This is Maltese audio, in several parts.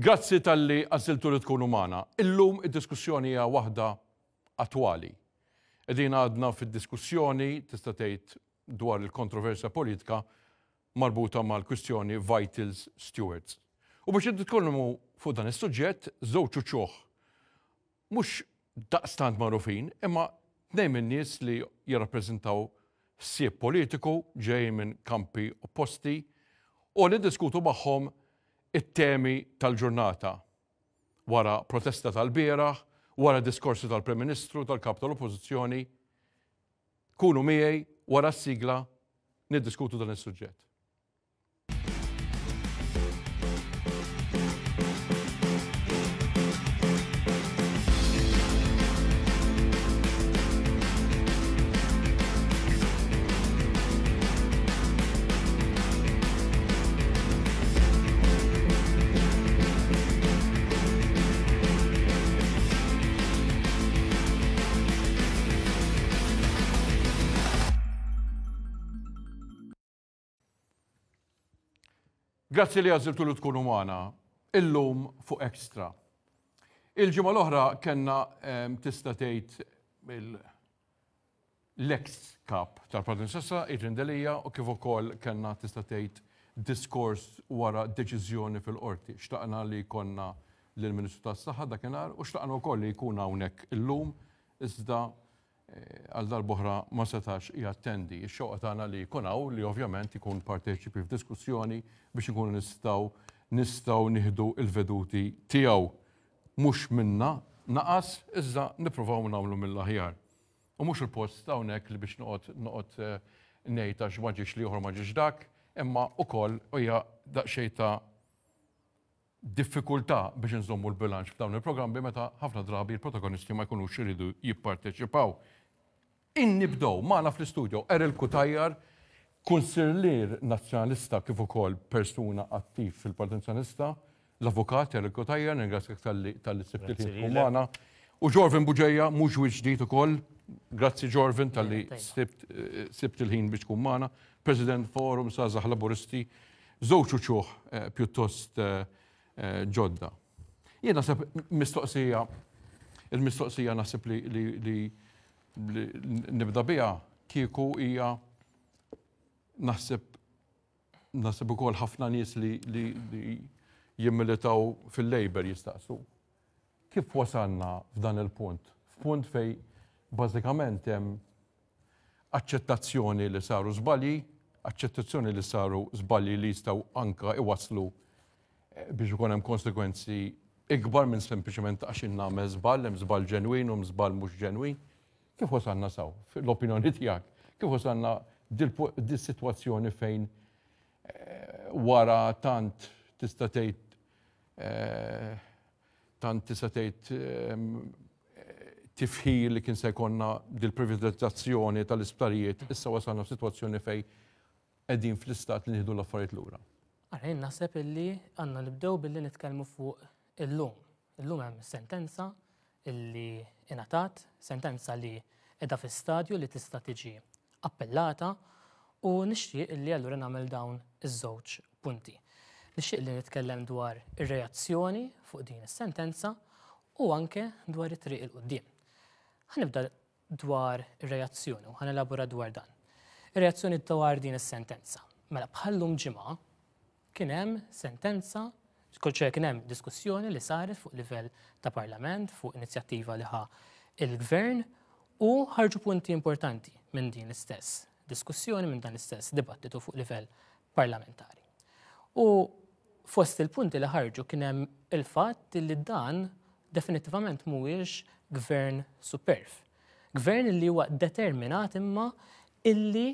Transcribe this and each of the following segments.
Grazzi tal-li għaziltu li tkunu umana. Illum id-diskussjoni hija waħda attwali. Edina għadna fil-diskussjoni tista' tgħid dwar il-kontroversja politika marbuta mal-kwistjoni Vitals Stewards. U biex nitkellmu fuq dan is-suġġett żewġ ċuħ. Mhux daqstant magħrufin, imma nejn minn nies li jirrappreżentaw sieb politiku ġej minn kampi opposti u li diskutu magħhom it-temi tal-ġurnata wara protesta tal-bieraħ, wara diskorsi tal-Prim Ministru, tal-Kap tal-Oppożizzjoni, kunu miegħi wara s-sigla niddiskutu dan is-suġġett. Grazzi li għaziltu li tkun umana, illum fuq ekstra. Il-ġimma l-oħra kena ehm, tista tgħid l-ex kap tal-Partin Sessa, Delija, u kif ukoll kena tista tgħid diskors wara deċiżjoni fil-qorti. Xtaqna li konna l-Ministru tas-Saħħa dakinhar u xtaqna wkoll li jkun hawnhekk illum iżda għal darboħra ma setax jattendi. Ix-xoqa tagħna li jkun hawn li ovvjament ikun parteċipi f'diskussjoni biex ikunu nistgħu nistgħu nieħdu il-veduti tiegħu mhux minna naqas iżda nippruvaw nagħmlu mill-aħjar. U mhux il-post hawnhekk li biex noqgħod noqgħod eh, ngħid għax ma ġiex liħor ma ġiex dak, imma ukoll hija daqsxejn ta' diffikultà biex nżommu l-bilanċ f'dawn il-programmi meta ħafna drabi il-protagonisti ma jkunux iridu jipparteċipaw. Innibdow maħna fl-istudio Erel Kutajjar, kunsirlir nazjonalista kif ukoll persuna attiv fil partenzjonista l-avukat Erel Kutajjar, ringrazzjak tal-li umana, u Ġorvin Buġeja, mhux ġdid ukoll, grazzi Ġorvin tal-li eh, sibt il-ħin biex tkun maħna, President Forum Sazah Laboristi, żewġ ċuħ eh, pjuttost eh, ġodda. Jiena sab mistoqsija, il-mistoqsija naħseb li nibda biha kieku hija naħseb naħseb ukoll ħafna nies li, li, jimmilitaw fil lejber jistaqsu. Kif wasanna f'dan il-punt? F'punt fej bażikament hemm aċċettazzjoni li saru żbalji, aċċettazzjoni li saru żbalji li jistgħu anka iwaslu eh, biex ikun hemm konsekwenzi ikbar minn sempliċement għax innagħmel żball, hemm żball ġenwin u żball mhux ġenwin. Kif wasanna saw, l-opinjoni tijak, kif wasanna dil-situazzjoni fejn eh, wara tant tista' tgħid eh, tant tista' tgħid tifħir li kien se jkollna dil-privatizzazzjoni tal-isptarijiet, issa wasalna f'sitwazzjoni fejn qegħdin fl-istat li nieħdu l-affarijiet lura. Għarajn naħseb illi għandna nibdew billi nitkellmu fuq illum. Illum hemm sentenza illi inatat sentenza li edha fi stadju li tista' tiġi appellata u nixtieq li allura nagħmel dawn iż-żewġ punti. Nixtieq li nitkellem dwar ir-reazzjoni fuq din is-sentenza u anke dwar it-triq il-qudiem. Ħanibda dwar ir-reazzjoni u ħanelabura dwar dan. Ir-reazzjoni dwar din is-sentenza. Mela bħallum ġimgħa kien hemm sentenza Kulċer kien hemm diskussjoni li saret fuq livell ta' parlament, fuq inizjattiva li ħa il-gvern u ħarġu punti importanti minn din l-istess diskussjoni, minn dan l-istess dibattitu fuq livell parlamentari. U fost il-punti li ħarġu kien hemm il-fatt li dan definitivament mhuwiex gvern superf. Gvern li huwa determinat imma illi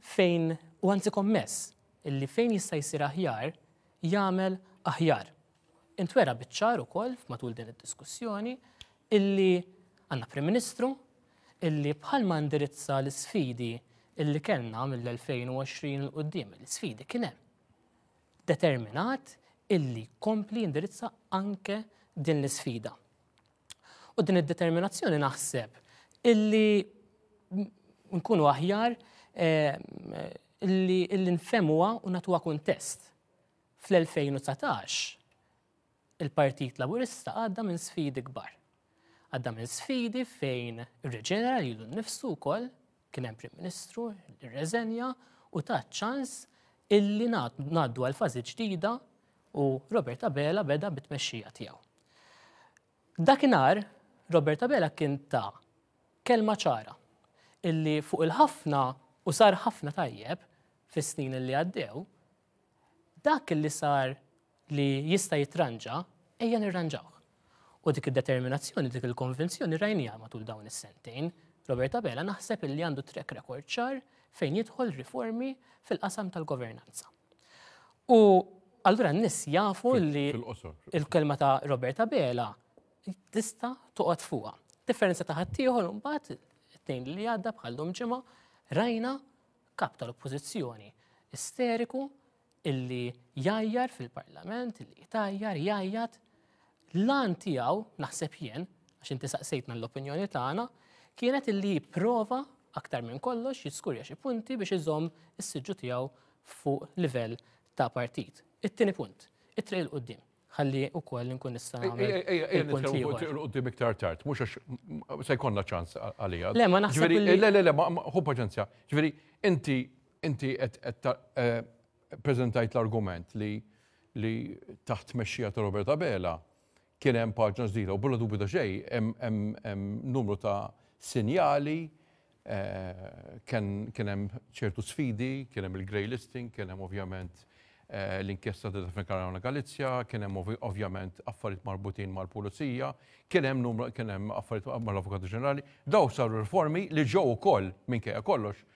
fejn u għanzi kommess illi fejn jista' jsir aħjar jagħmel aħjar. Intwera bitċar ukoll matul din id-diskussjoni illi għandna Prim Ministru illi bħalma indirizza l-sfidi illi kellna mill-2020 l-qoddim, l-sfidi kien hemm. Determinat illi kompli indirizza anke din l-sfida. U din id-determinazzjoni naħseb illi nkunu aħjar eh, illi nfemuha u natuwa kuntest fl-2019 il-Partit Laburista għadda minn sfidi kbar. Għadda minn sfidi fejn ir-reġenera li l-nifsu kol kien hemm Prim Ministru, reżenja u ta' ċans illi naddu għal fazi ġdida u Robert Abela beda bit-tmexxija tiegħu. Dakinhar Robert Abela kien ta' kelma ċara illi fuq il-ħafna u sar ħafna tajjeb fis-snin li għaddew dak li sar li jista jitranġa, ejja nirranġawh. U dik il-determinazzjoni, dik il-konvenzjoni rajnija matul dawn is-sentejn, Roberta Bella naħseb li għandu trek rekord ċar fejn jidħol riformi fil-qasam tal-governanza. U allura n-nis jafu li il-kelma ta' Roberta Bela tista' toqgħod fuqha. Differenza ta' ħaddieħor bat t tejn li għadda bħallum ġimgħa rajna kap tal-oppożizzjoni isteriku illi jajjar fil-parlament, illi jtajjar, jajjat, lan tijaw, naħseb jien, għax inti saqsejtna l-opinjoni tagħna, kienet illi prova aktar minn kollox jiskurja xi punti biex iżomm is-siġġu tiegħu fuq livell ta' partit. It-tieni punt, it-triq il qudiem ħalli u koll nkun nista' nagħmel. Qudiem iktar tard, mhux għax se jkollna ċans għalija. Le, ma naħseb. Le, le, le, ħu inti inti qed eh, prezentajt l-argument li li taħt mexxija ta' Roberta Bela kien hemm paġna ġdida u bulla dubju ta' xejn hemm numru ta' sinjali eh, kien hemm ċertu sfidi, kien hemm il-grey listing, kien hemm ovvjament eh, l-inkjesta ta' Defna Karana Galizja, kien hemm ovvjament affarijiet marbutin mal-pulizija, kien hemm numru kien hemm affarijiet mal avukatu Ġenerali, daw saru riformi li ġew ukoll minkejja kollox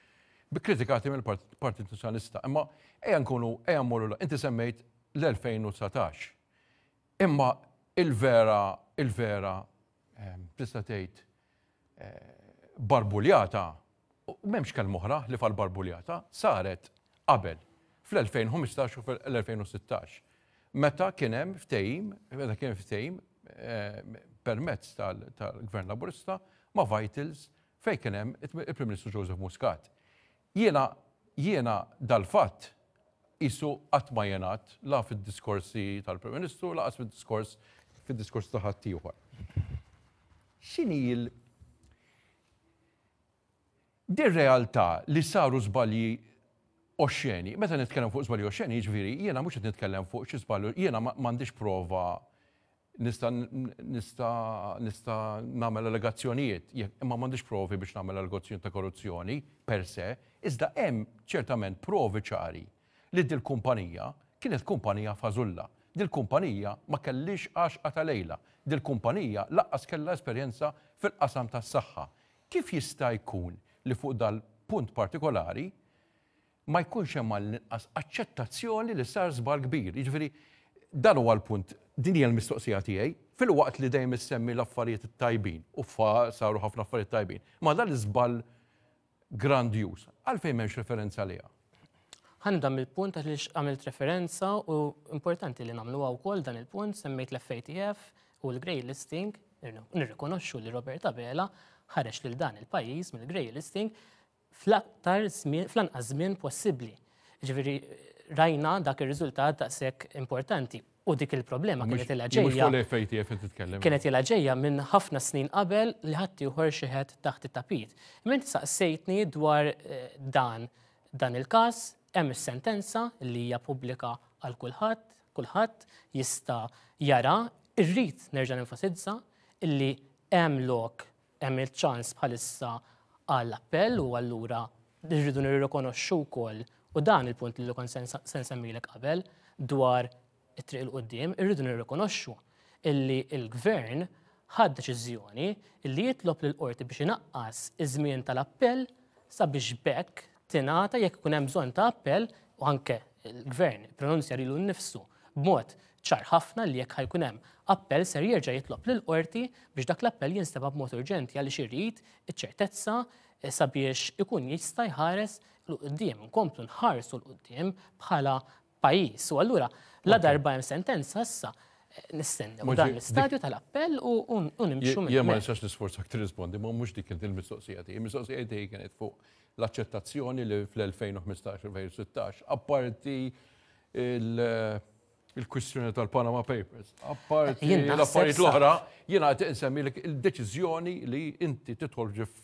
kritikati mill partit Nazzjonalista. Imma eja nkunu, eja mmorru inti semmejt l-2019. Imma il-vera, il-vera, ehm, tista' tgħid eh, barbuljata, u memx kal muħra li fal-barbuljata, saret qabel fl-2015 u fl-2016. Meta kien hemm ftehim, meta kien ftejim eh, permezz tal-Gvern Laburista ma' Vitals fejn kien hemm il-Prim Ministru Joseph Muscat. Jiena jiena dal-fatt isu qatt ma jenat la fil diskorsi tal-Prim Ministru għas fid-diskors fil diskors ta' ħadd xinil X'inhi Dir realtà li saru żbalji oxxeni, meta nitkellem fuq zbali oxxeni, ġifieri jiena mhux qed nitkellem fuq xi żbalju, jiena m'għandix prova nista nista nista nagħmel allegazzjonijiet imma m'għandix provi biex nagħmel allegazzjoni ta' korruzzjoni per se, iżda hemm ċertament provi ċari li dil kumpanija kienet kumpanija fażulla. Dil kumpanija ma kellix għax għata lejla. Dil kumpanija laqqas kellha esperjenza fil-qasam tas-saħħa. Kif jista' jkun li fuq dal-punt partikolari ma jkunx hemm għall-inqas aċċettazzjoni li sar żbal kbir. Jiġifieri dan huwa l-punt din hija l-mistoqsija tiegħi fil-waqt li dejjem issemmi l-affarijiet tajbin u fa saru ħafna affarijiet tajbin. Ma dan l-iżball grandjuż, għalfejn m'hemmx referenza għaliha. Ħanibda mill-punt li għamilt referenza u importanti li nagħmluha wkoll dan il-punt semmejt l-FATF u l-Grey Listing, nirrikonoxxu li Roberta Bela ħareġ lil dan il-pajjiż mill-Grey Listing fl-aktar fl-anqas żmien possibbli. Ġifieri rajna dak ir-riżultat daqshekk importanti U dik il-problema kienet il-ġejja. Kienet il-ġejja minn ħafna snin qabel li ħatti uħor xieħed taħt it-tapit. Minn saqsejtni dwar eh, dan dan il-kas, hemm is-sentenza li hija pubblika għal kulħadd, kulħadd jista' jara, irrid nerġa' nenfasizza li hemm lok hemm il-ċans bħalissa għall appell u allura irridu nirrikonoxxu wkoll u dan il-punt li kon semmilek qabel dwar it-triq il-qoddim, irridu nirrikonoxxu illi il-gvern ħad deċiżjoni illi jitlob lil qorti biex inaqqas iż-żmien tal-appell sabiex bekk tingħata jekk ikun hemm bżonn ta' appell u anke il-gvern pronunzja rilu nnifsu b'mod ċar ħafna li jekk ħajkun hemm appell ser jerġa' jitlob lil qorti biex dak l-appell jinsteba' b'mod urġenti għaliex irid iċ-ċertezza eh, sabiex ikun jista' jħares l-qudiem, nkomplu nħarsu l-qudiem bħala pajjiż. U allura La darba jem sentenza eh, nistenni u dan l stadju tal-appell u nimxu minn. Jien ma nistax għak aktar rispondi, ma mhux dik il mistoqsijati il mistoqsijati kienet fuq l-aċċettazzjoni li fl-2015-2016 apparti il- il-kwistjoni tal-Panama Papers. Apparti l-affarijiet l-oħra, jiena qed insemmi il-deċiżjoni li inti titħol ġif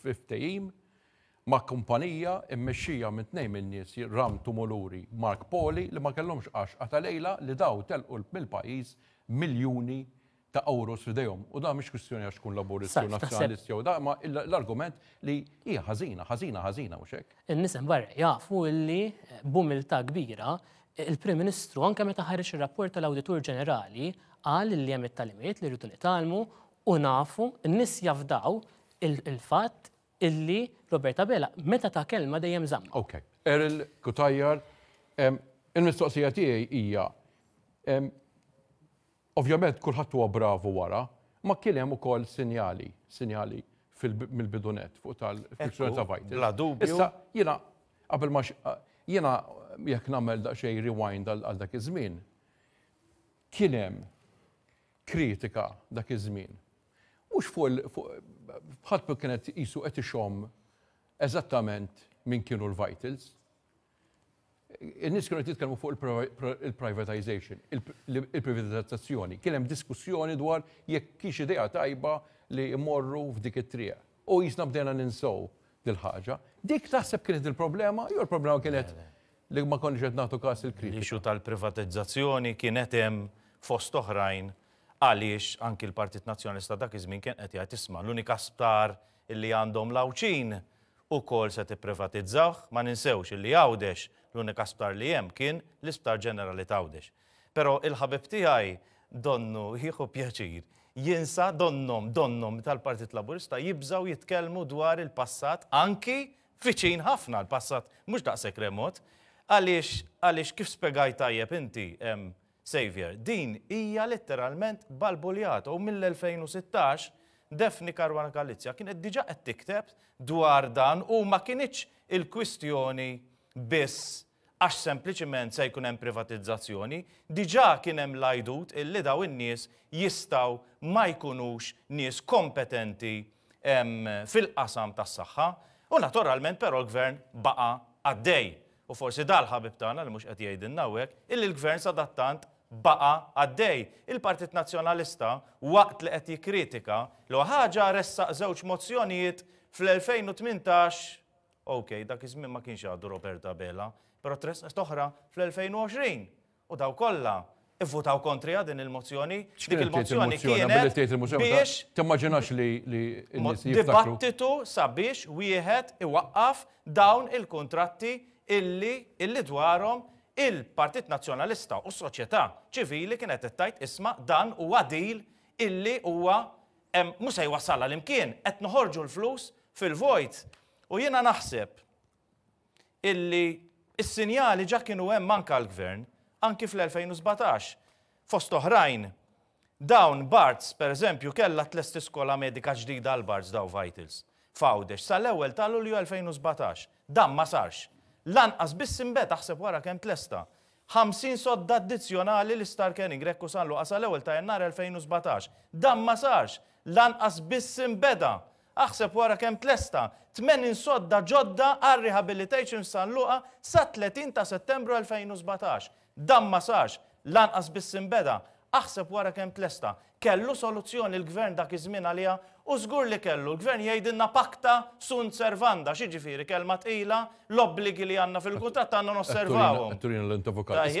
ma' kumpanija immexxija minn tnejn min-nies Ram Tumuluri Mark Poli li ma kellhomx għax ta' lejla li daw telqu mill-pajjiż miljuni ta' euros f'idejhom. U da mhix kwistjoni għax tkun laburist nazjonalist jew da ma l-argument li hija ħażina, ħażina, ħażina u xek. In-nisem barra jafu li eh, bumilta kbira il-Prim Ministru anke meta ħareġ ir-rapport tal-Awditur Ġenerali qal li hemm it-talimiet li rridu nitalmu u nafu n-nies jafdaw il-fatt illi Roberta Bella meta ta' kelma dejjem żamm. Ok. Eril Kutajjar, il-mistoqsija tiegħi hija ovvjament kulħadd huwa bravu wara, ma kien hemm ukoll sinjali, sinjali mill-bidunet fuq tal-fiksjoni ta' vajt. La dubju. Issa jiena qabel ma jiena jekk nagħmel daqsxejn rewind għal dak iż-żmien, kien hemm kritika dak iż-żmien mux fuq ħadd kienet jisu qed ixhom eżattament min kienu l-vitals. In-nies kienu qed jitkellmu fuq il-privatization, il-privatizzazzjoni. Kien hemm diskussjoni dwar jekk kienx idea tajba li jmorru f'dik it-trija. U jisna bdejna ninsow dil-ħaġa. Dik taħseb kienet il-problema, jew il-problema kienet li ma konniex qed nagħtu każ il-kritika. L-ixu tal-privatizzazzjoni kienet hemm fost oħrajn għaliex anki l-Partit Nazjonalista dak iż-żmien kien qed jgħid isma' l-unika sptar illi għandhom lawċin u kol se tipprivatizzawh ma ninsewx illi għawdex l-unika sptar li hemm kien l-isptar ġenerali tgħawdex. Però il-ħabib tiegħi donnu jieħu pjaċir jinsa donnom, donnom tal-Partit Laburista jibżaw jitkellmu dwar il-passat anki fiċin ħafna l-passat, mux daqsek remot, għaliex, għaliex kif spiegaj tajjeb inti, Savior. Din hija letteralment balbuljata u mill-2016 Defni Karwana Kalizja kienet diġa qed tikteb dwar dan u ma kienieċ il-kwistjoni biss għax sempliċiment se jkun hemm privatizzazzjoni, diġà kien hemm lajdut illi daw in-nies jistgħu ma jkunux nies kompetenti fil-qasam tas-saħħa. U naturalment però l-gvern baqa' għaddej. U forsi dal-ħabib tagħna li mhux qed jgħidilna hawnhekk illi l-gvern sadattant baqa għaddej. Il-Partit Nazjonalista waqt li qed jikkritika l ħaġa ressaq żewġ mozzjonijiet fl-2018 ok, dak iż-żmien ma kienx għadu Roberta bela, però tres toħra fl-2020 u daw kollha ivvutaw kontri din il-mozzjoni. Dik il-mozzjoni kienet biex timmaġinax li li dibattitu sabiex wieħed iwaqqaf dawn il-kontratti illi illi dwarhom il-Partit Nazzjonalista u s-soċjetà ċivili kienet tajt isma dan u għadil illi huwa musa jwasalla l-imkien, qed noħorġu l-flus fil-vojt. U jiena naħseb illi s-sinjali ġa kienu hemm manka l-gvern anki fl-2017. Fost oħrajn, dawn Barts, per eżempju, kella tlest iskola medika ġdida għal Barts daw Vitals. Fawdex, sal-ewel tal-Ulju 2017. Dan ma sarx. Lanqas biss imbet taħseb wara kemm tlesta. 50 sodda addizzjonali li star Kenning rekku sanlu qasal ewwel ta' jannar 2017. Dan ma sarx, lanqas biss imbeda. Aħseb wara kemm tlesta, 80 sodda ġodda għal rehabilitation sanluqa sa 30 ta' settembru 2017. Dan ma sarx, lanqas biss imbeda. Aħseb wara kemm tlesta, kellu soluzzjoni l-gvern dak iż-żmien għalija U żgur li kellu, l gvern jgħidilna pakta sun servanda, xieġifieri kelma tqila, l-obbligi li għandna fil għanna n nosservawhom. Turin l-intovokat.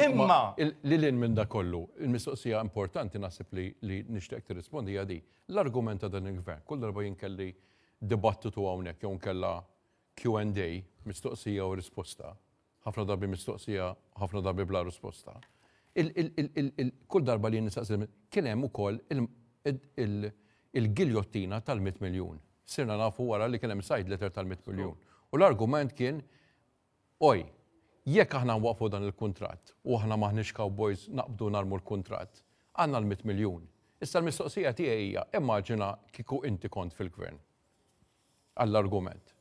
Imma. Lilin minn da kollu, il-mistoqsija importanti naħseb li nixtieq tirrispondi hija di. L-argument ta' dan il-gvern, kull darba jinkelli dibattitu hawnhekk jew nkella Q&A, mistoqsija u risposta. Ħafna darbi mistoqsija, ħafna darbi bla risposta. Kull darba li nisaqsil kien hemm ukoll il- il-giljottina tal-100 miljun. Sirna nafu wara li kien hemm letter tal-100 miljun. U l-argument kien, oj, jekk aħna waqfu dan il-kontrat u aħna maħniex cowboys naqbdu narmu l-kontrat, għanna l-100 miljun. Issa l-mistoqsija tiegħi hija immaġina kieku inti kont fil-gvern. Għall-argument.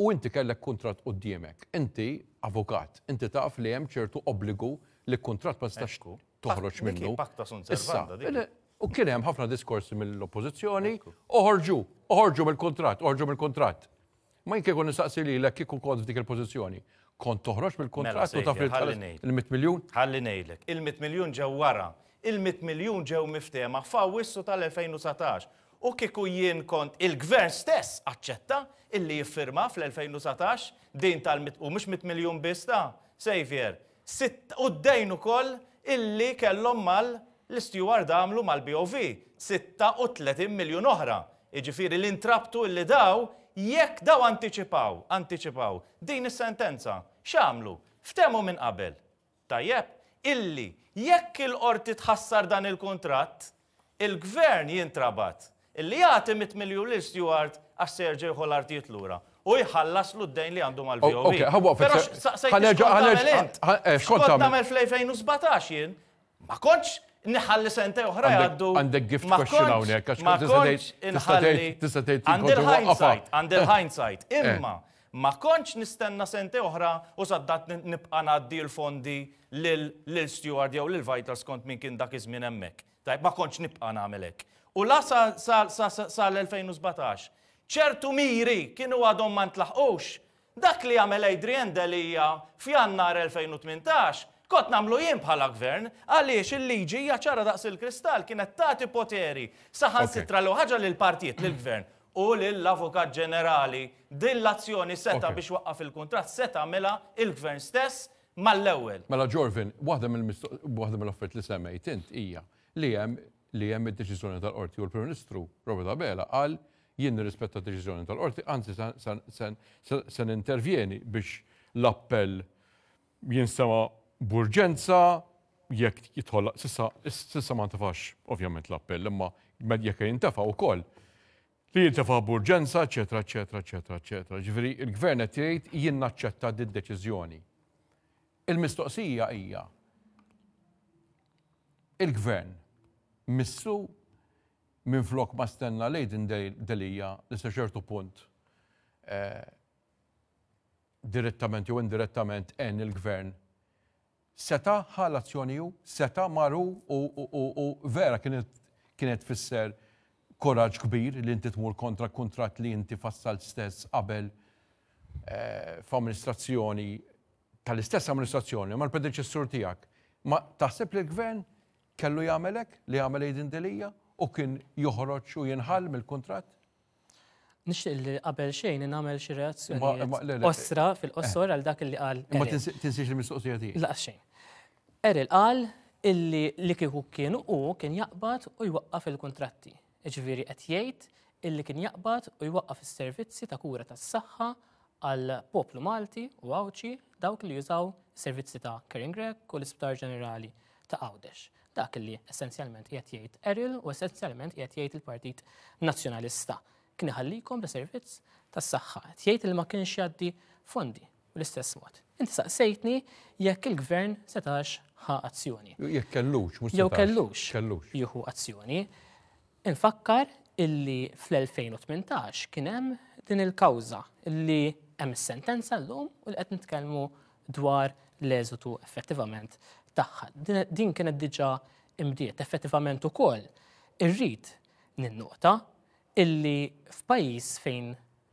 U inti kellek kontrat qudiemek, inti avukat, inti taf li hemm ċertu obbligu li kontrat ma tistax toħroġ minnu. Issa, U kien hemm ħafna diskorsi mill-oppożizzjoni, oħorġu, oħorġu mill-kontratt, oħorġu mill-kontratt. Ma jien kun nistaqsi lilek kieku kont f'dik il-pożizzjoni, kont toħroġ mill-kontratt mela, u taf il-100 miljun? Ħalli ngħidlek, il-100 miljun ġew wara, il-100 miljun ġew miftema f'Awwissu tal-2019 u kieku jien kont il-gvern stess aċċetta illi jiffirma fl-2019 din tal-100 u mhux 100 miljun biss ta' Xavier. Sitt u d-dejn ukoll illi kellhom mal- l-istjuard għamlu mal-BOV 36 miljon oħra. Iġifiri l-intraptu li daw jekk daw anticipaw, anticipaw din is-sentenza. X'għamlu? Ftemu minn qabel. Tajjeb, illi jekk il-qorti tħassar dan il kontrat il-gvern jintrabat. Illi jagħti mit milju l-istjuard għax serġi jħol artijiet lura u jħallas l d-dejn li għandhom għal-VOV. Ok, ħabba, pero xkont għamel int? Xkont għamel fl-2017 jien? Ma konċ Nħalli sente uħra għaddu. Għandek gift question għawnek, għax Nħalli. Għandil hindsight, għandil eh. hindsight. Eh. Imma, ma konċ nistenna sente oħra u saddat nibqa naddi l-fondi lil-steward jew lil-vital skont minn kien dak iż-żmien hemmhekk. ma konċ nibqa nagħmelek. U la sal-2017 ċertu miri kienu għadhom ma ntlaħqux dak li għamel Adrien Delija f'jannar 2018 Kot namlu jien bħala gvern, għaliex il-liġi jaċara daqs il-kristall kienet tagħti poteri saħan sitra l ħaġa l partijiet l gvern u l avukat ġenerali din l-azzjoni seta biex waqqaf il-kontrat seta mela il-gvern stess mal-ewwel. Mela Jorvin, waħda mill-offert li semmejt int hija li hemm li hemm id-deċiżjoni tal-Qorti u l-Prim Ministru Robert Abela qal jien nirrispetta d-deċiżjoni tal-Qorti, anzi sen intervjeni biex l-appell jinsema' burġenza jekk jitħolla, sissa, sissa ma ntafax ovvjament l-appell, imma jekk jintafa u koll. Li jintafa burġenza, eccetera, eccetera, eccetera, eccetera. Ġifri, il-gvern qed jgħid jien naċċetta d deċiżjoni Il-mistoqsija hija il-gvern missu minn flok ma stenna lejdin delija li se ċertu punt eh, direttament jew indirettament en il-gvern seta ħalazzjoni u seta maru u vera kienet fisser koraġ kbir li inti tmur kontra kontrat li inti fassal stess qabel eh, f'amministrazzjoni tal-istess amministrazzjoni ma l-predeċessur tiegħek. Ma taħseb li l-gvern kellu jagħmelek li jagħmel din delija u kien joħroġ u jinħall mill kontrat Nixtieq li qabel xejn nagħmel xi reazzjoni osra eh, fil-qosor eh. għal dak li qal. Ma tinsiex il-mistoqsija tiegħi. Laqas xejn. Eril qal illi li kieku kien u kien jaqbad u jwaqqaf il-kontratti. Ġifieri qed jgħid illi kien jaqbad u jwaqqaf is-servizzi ta' kura tas-saħħa għal poplu Malti u Awċi dawk li jużaw servizzi ta' Kering Grek u l-Isptar Ġenerali ta' Għawdex. Dak li essenzjalment qed jgħid Eril u essenzjalment qed jgħid il-Partit Nazzjonalista kniħallikom iħallikom ta' servizz tas-saħħa. Jgħid il ma kienx jgħaddi fondi bl-istess mod. Inti saqsejtni jekk il-gvern setax ħa azzjoni. Jekk kellux, mux Jew kellux. Kellux. Juhu azzjoni. Infakkar illi fl-2018 kien hemm din il-kawża illi hemm is-sentenza llum u li qed nitkellmu dwar l eżutu effettivament tagħha. Din kienet diġà imdiet effettivament ukoll. Irrid nin-nota illi f'pajis fejn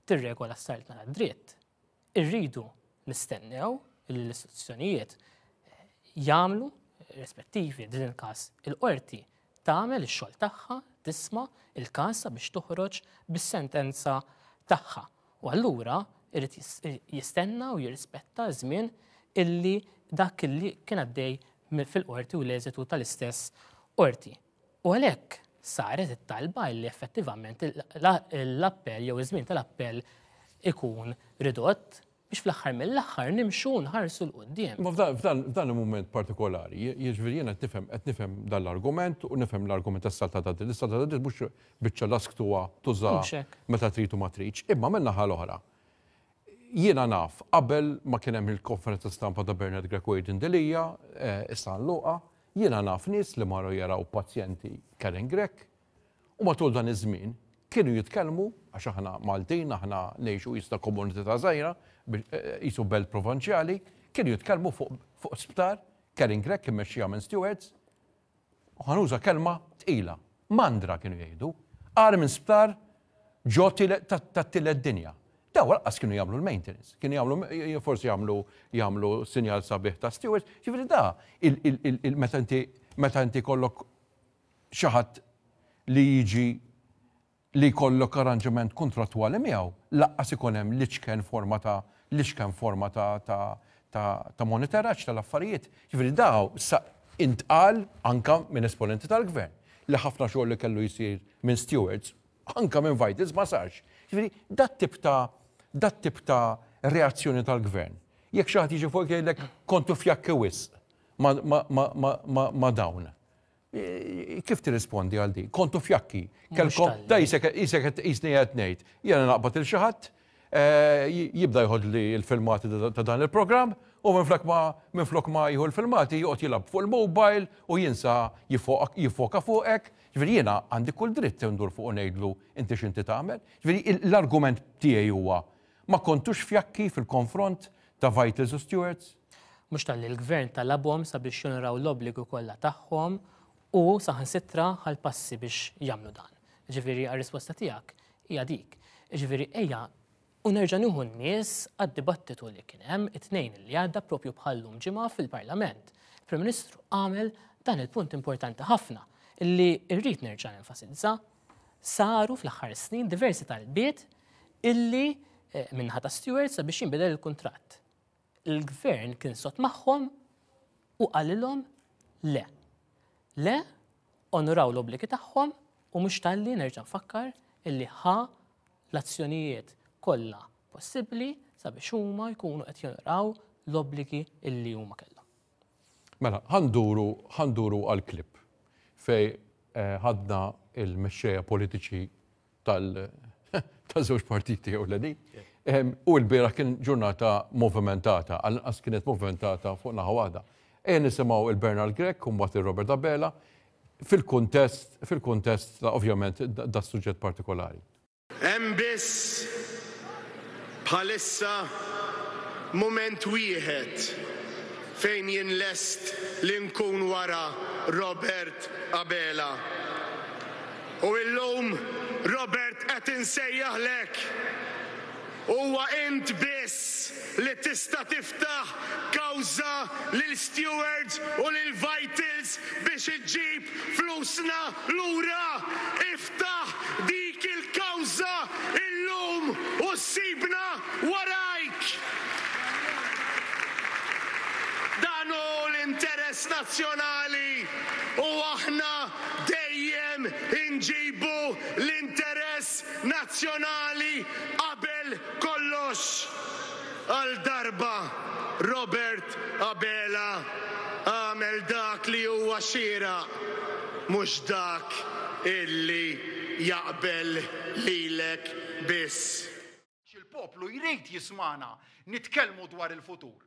tirregola s-sajt tagħna dritt, irridu nistennew illi l-istituzzjonijiet eh, jagħmlu rispettivi din il-każ il-qorti tagħmel ix-xogħol tagħha tisma' il-każ biex toħroġ bis-sentenza tagħha. U allura irrit jistenna u jirrispetta żmien illi dak illi kien għaddej fil-qorti u l-eżitu tal-istess qorti. U għalhekk saret it-talba li effettivament l-appell jew iż-żmien tal-appell ikun ridott biex fl axar mill axar nimxu nħarsu l-qoddim. f'dan il-moment partikolari, jiġifieri jena tifem, qed nifhem dan l-argument u nifhem l-argument tas-salta ta' din. Is-salta ta' din mhux biċċa lasktuha tuża meta tritu ma triċ. Imma minn naħa l-oħra. Jiena naf, qabel ma kien hemm il-konferenza stampa ta' Bernard Greco Delija, issa eh, nluqa, jiena naf nies li marru jaraw pazjenti Karen Grek. U matul dan iż-żmien kienu jitkellmu għax aħna Maltin, aħna nejxu jista komunità ta' żgħira, eh, eh, jisu belt provinċjali, kienu jitkellmu fuq sptar, Karen Grek mexxija minn stewards, u ħanuża kelma tqila, mandra kienu jgħidu, għar minn sptar ġo tat-tilet dinja. Daw għas kienu jagħmlu l-maintenance, kienu jagħmlu forsi jagħmlu jagħmlu sinjal sabiħ ta' stewards, ġifieri da il-meta inti kollok xaħat li jiġi li jkollok arranġament kontratwali miegħu laqqas ikun hemm liċken forma ta' liċken forma ta' ta' ta' monitoraġġ tal-affarijiet. Ġifieri daw sa intqal anka minn esponenti tal-gvern li ħafna xogħol li kellu jsir minn stewards anka minn vitals ma sarx. Ġifieri dat tip ta' dat tip ta' reazzjoni tal-gvern. Jekk xi ħadd jiġi fuq jgħidlek kontu fjakki wis ma' dawn. Eh, kif tirrispondi għal di? Kontu fjakki. Kelkom, da jisek jisni nejt, Jena naqbat il-xaħat, eh, jibda jħod li il-filmati ta' dan il-program, u minflok ma minflok ma jħu il-filmati jgħot jilab fuq il-mobile u jinsa jifoka fuqek. Ġveri jena għandi kull dritt ndur fuq nejdlu inti xinti ta' għamel. Ġveri l-argument tiegħi huwa ma kontux fjakki fil-konfront ta' Vitals u Stewards. Mux tal-il-gvern tal-abom sabiex jonraw l-obligu kollha tagħhom u saħan sitra għal-passi biex jamlu dan. Ġiviri għal-risposta tijak, hija dik. Ġifiri eja U nerġanuhu n-nies għad-dibattitu li kienem it-nejn li għadda propju bħallum ġimgħa fil-Parlament. Prim Ministru għamel dan il-punt importanti ħafna li rrid nerġa' nenfasizza saru fl-aħħar snin diversi tal-biet illi eh, minnħata stewards sabiex jinbidel il kontrat Il-gvern kien sot magħhom u qalilhom le. Le, onoraw l obliki tagħhom u mhux talli nerġa' nfakkar illi ħa l-azzjonijiet kollha possibbli sabiex huma jkunu qed jonoraw l obliki illi huma kellhom. Mela, ħanduru ħanduru għal klip fej eh, ħadna il-mexxejja politiċi tal ta' żewġ partiti u l u l-bira kien ġurnata movimentata, għal-qas kienet movimentata fuq naħawada. E nisimaw il-Bernard Grek, kumbat il-Robert Abela, fil-kontest, fil-kontest, ovvjament, da' suġġett partikolari. Embis palissa moment wieħed fejn jien lest li nkun wara Robert Abela. U illum Robert qed insejjaħlek huwa int biss li tista' tiftaħ kawża lil stewards u lil vitals biex iġib flusna lura iftaħ dik il-kawża illum u sibna warajk. Danu l-interess nazzjonali u aħna dejjem nġibu l-interess nazzjonali qabel kollox. Għal darba Robert Abela għamel dak li huwa xira mhux dak illi jaqbel lilek biss. Il-poplu jrid jismana nitkellmu dwar il-futur.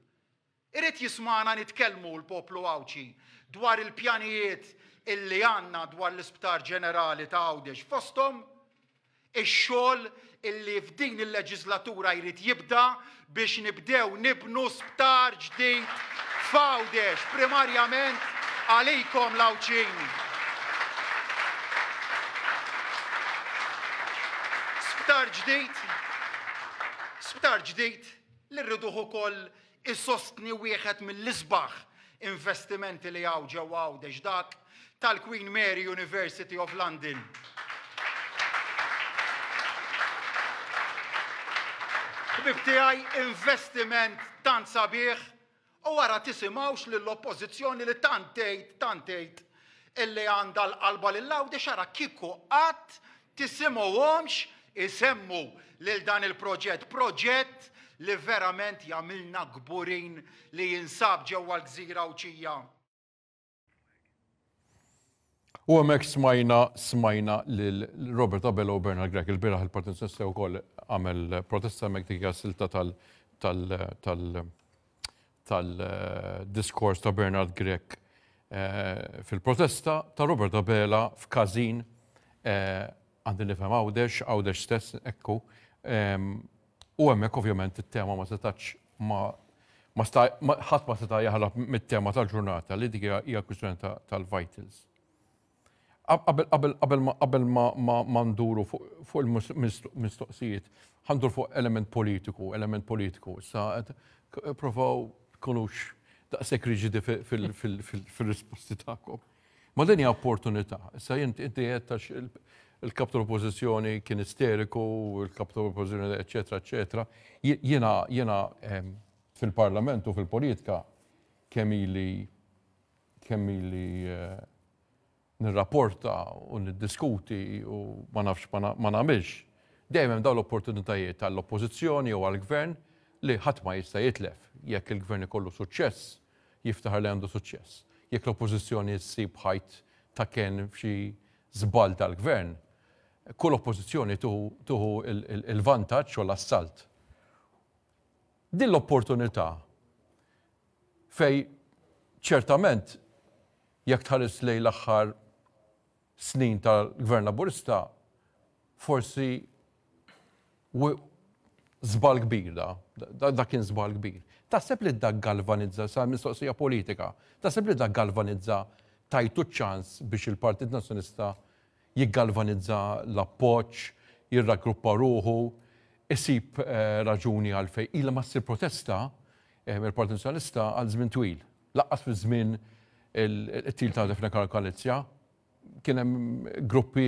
Irrid jismana nitkellmu l-poplu għawċi dwar il-pjanijiet illi għanna dwar l-Isptar Ġenerali ta' Għawdex fostom, il xogħol illi f'din il-leġislatura jrid jibda biex nibdew nibnu sptar ġdid f'Għawdex, primarjament għalikom lawċin. Sptar ġdid, sptar ġdid li rriduħu koll is-sostni wieħed mill-isbaħ investimenti li għaw ġew għawdex dak tal-Queen Mary University of London. Bibtijaj investiment tant sabiħ u għara tisimawx l-oppozizjoni li tantejt, tantejt illi għandha l-qalba l-lawdi xara għat qatt għomx isemmu lil dan il-proġett. Proġett li verament jagħmilna gburin li jinsab ġewwa l-gżira uċija. U għamek smajna, smajna l-Robert Abello u Bernard Grek, il-biraħ il-Partit Sessi u koll għamel protesta għamek dikja silta tal-diskors eh, ta' Bernard Grek eh, fil-protesta ta' Robert Abela f'kazin eh, għandin nifem għawdex, għawdex stess, ekku. Ehm, u għemmek ovvjament il-tema ma setax ma ma ħadd ma seta' jaħlab mit-tema tal-ġurnata li dik hija kwistjoni tal-vitals qabel ma nduru fuq il-mistoqsijiet, ħandur fuq element politiku, element politiku. Sa provaw tkunux daqshekk riġidi fil-risposti tagħkom. Ma din hija opportunità. Sa inti qed il-kap tal-oppozizjoni kien isteriku, il-kap tal-oppozizjoni, eccetera, eccetera. Jena, jena ehm, fil-parlament u fil-politika kemm ili eh, nirrapporta u niddiskuti u ma nafx ma nagħmilx. Dejjem hemm dawn l-opportunitajiet tal-oppożizzjoni u għall-gvern li ħadd ma jista' jitlef jekk il-gvern ikollu suċċess jiftaħar li għandu suċċess. Jekk l-oppożizzjoni ssib ħajt ta' kien f'xi żball tal-gvern, kull oppożizzjoni tuħu il-vantaġġ u l-assalt. Din l-opportunità fej ċertament jekk tħares lej l-aħħar snin tal-gvern laburista forsi zbal kbir da, da kien zbal kbir. Taħseb li da galvanizza, sa' mistoqsija politika, taħseb li da galvanizza tajtu ċans biex il-Partit Nazjonista jiggalvanizza l-appoċ, jirragruppa ruħu, isib eh, raġuni għalfej. Ila ma s protesta eh, il-Partit Nazjonista għal żmien twil, laqqas fi żmien il-til ta' Defna Karkalizja, kien hemm gruppi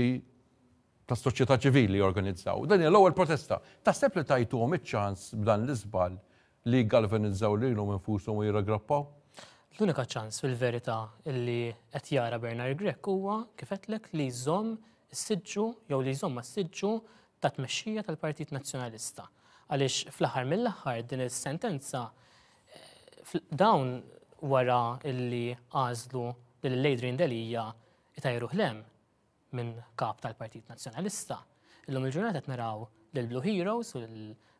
ta' soċjetà ċivili organizzaw. Dan hija l-ewwel protesta. Taħseb li tajtuhom iċ-ċans b'dan l-iżbal li galvanizzaw lilhom infushom u jiragrappaw? L-unika ċans fil-verità li qed jara Bernard Grek huwa kifetlek li jżomm s-sidġu jew li jżomm s-sidġu ta' tmexxija tal-Partit Nazzjonalista. Għaliex fl-aħħar mill-aħħar din is-sentenza eh, dawn wara illi għażlu lil Lejdrin Delija itajru ħlem minn kap tal-Partit Nazjonalista. Illum il-ġurnata qed naraw l blue Heroes u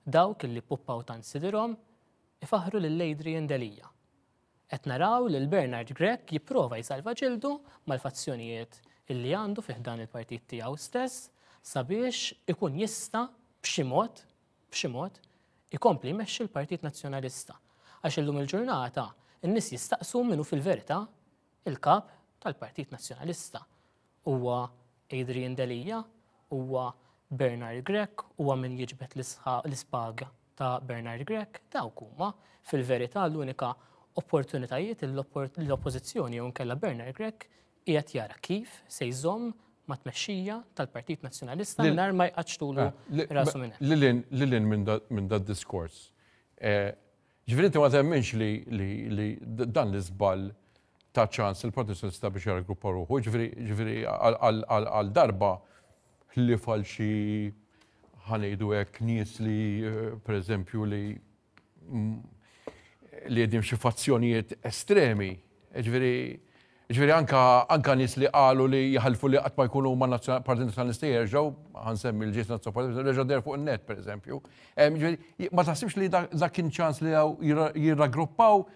dawk li puppaw tan sidirom ifaħru lill-Lejdri Indelija. Qed naraw l Bernard Grek jipprova jsalva ġildu mal-fazzjonijiet illi għandu fiħdan il-partit tiegħu stess sabiex ikun jista b'xi mod, ikompli jmexxi l-Partit Nazzjonalista. Għax l-lum il-ġurnata n-nies jistaqsu minnu fil-verità il-kap tal-Partit Nazzjonalista. Huwa Adrian Delija, huwa Bernard Grek, huwa min jiġbet l isbag ta' Bernard Grek, dawk huma fil-verità l-unika opportunitajiet l-oppożizzjoni jew nkella Bernard Grek qiegħed jara kif se jżomm ma' tmexxija tal-Partit Nazzjonalista mingħajr ma jqaċtulu ah, rasu minn hemm. Lilin minn dat diskors. Eh, ġifieri ma temminx li dan l-iżball ta' ċans il-Protestants biex jargruppa ruħu, Ġifri, għal darba li falxi xi ħanejdu hekk nies li eh, pereżempju li mm, li jedim xi fazzjonijiet estremi, e Ġifri, Ġveri anka, anka nis li qalu li jħalfu li għatma jkunu ma partit nazjonalisti jerġaw, għansemmi l-ġis nazjonalisti partit, jerġaw der fuq il-net, per eżempju. ma taħsibx li da kien ċans li jiragruppaw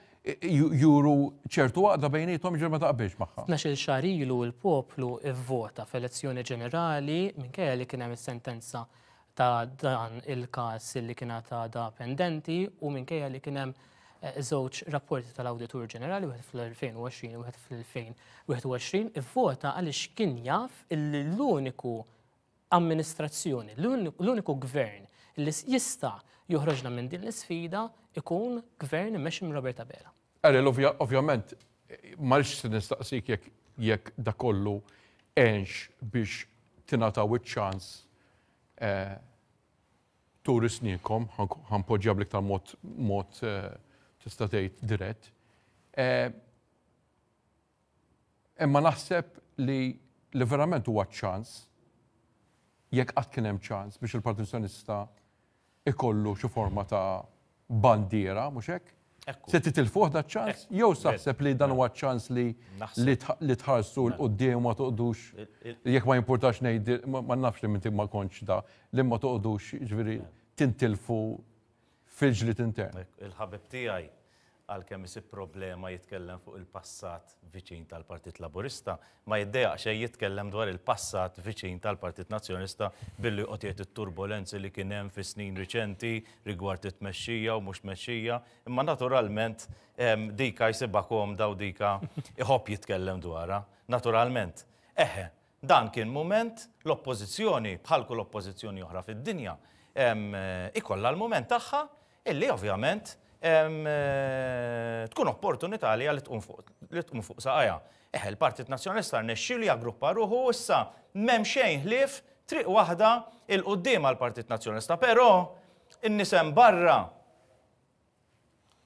juru ċertu għadda bejnietom ġerma ta' biex maħħa. Naxil xarilu il-poplu vvota f'elezzjoni ġenerali minkejja li kien hemm is-sentenza ta' dan il-kas li kien ta' da' pendenti u minkejja li kien hemm eh, żewġ rapporti tal-Awditur Ġenerali wieħed fl-2020 u wieħed fl-2021 ivvota għaliex kien jaf l-uniku amministrazzjoni, l-uniku gvern li jista joħroġna minn din l-sfida ikun gvern meċi minn Roberta Bela. Għalli, ovvjament, marx nistaqsik jekk jekk da kollu enx biex tinata ċans eh, turi snikom, ħanpoġġa bliktar t eh, tistatejt dirett. Eh, imma naħseb li li verament huwa ċans jekk qatt kien hemm ċans biex il partizjonista ikollu xi forma ta' bandiera, mhux hekk? Se tilfuħ da ċans? Jew saħseb li dan huwa ċans li li tħarsu l-qoddim ma toqdux, jekk ma jimportax ngħid ma nafx li minti ma konċ da, li ma toqdux ġviri tintilfu fil-ġlit intern. Il-ħabib tiegħi għal-kemm isib problema jitkellem fuq il-passat viċin tal-Partit Laburista. Ma jiddeja xe jitkellem dwar il-passat viċin tal-Partit Nazjonista billi qotiet il-turbulenzi li kien hemm fi snin riċenti rigward it-mexxija u mhux mexxija, imma naturalment dika jsibha komda u dika iħobb jitkellem dwarha. Naturalment. Eħe, dan kien moment l-oppożizzjoni bħalku l oppożizzjoni oħra fid-dinja. Ikolla l-moment tagħha illi ovvjament Eh, tkun opportunità li fuq, li tqum fuq saqajja. Eħ, il-Partit Nazjonalista xil jagruppa ruħu issa m'hemm xejn ħlief triq waħda il-qoddim għal-Partit Nazjonalista, però innisem barra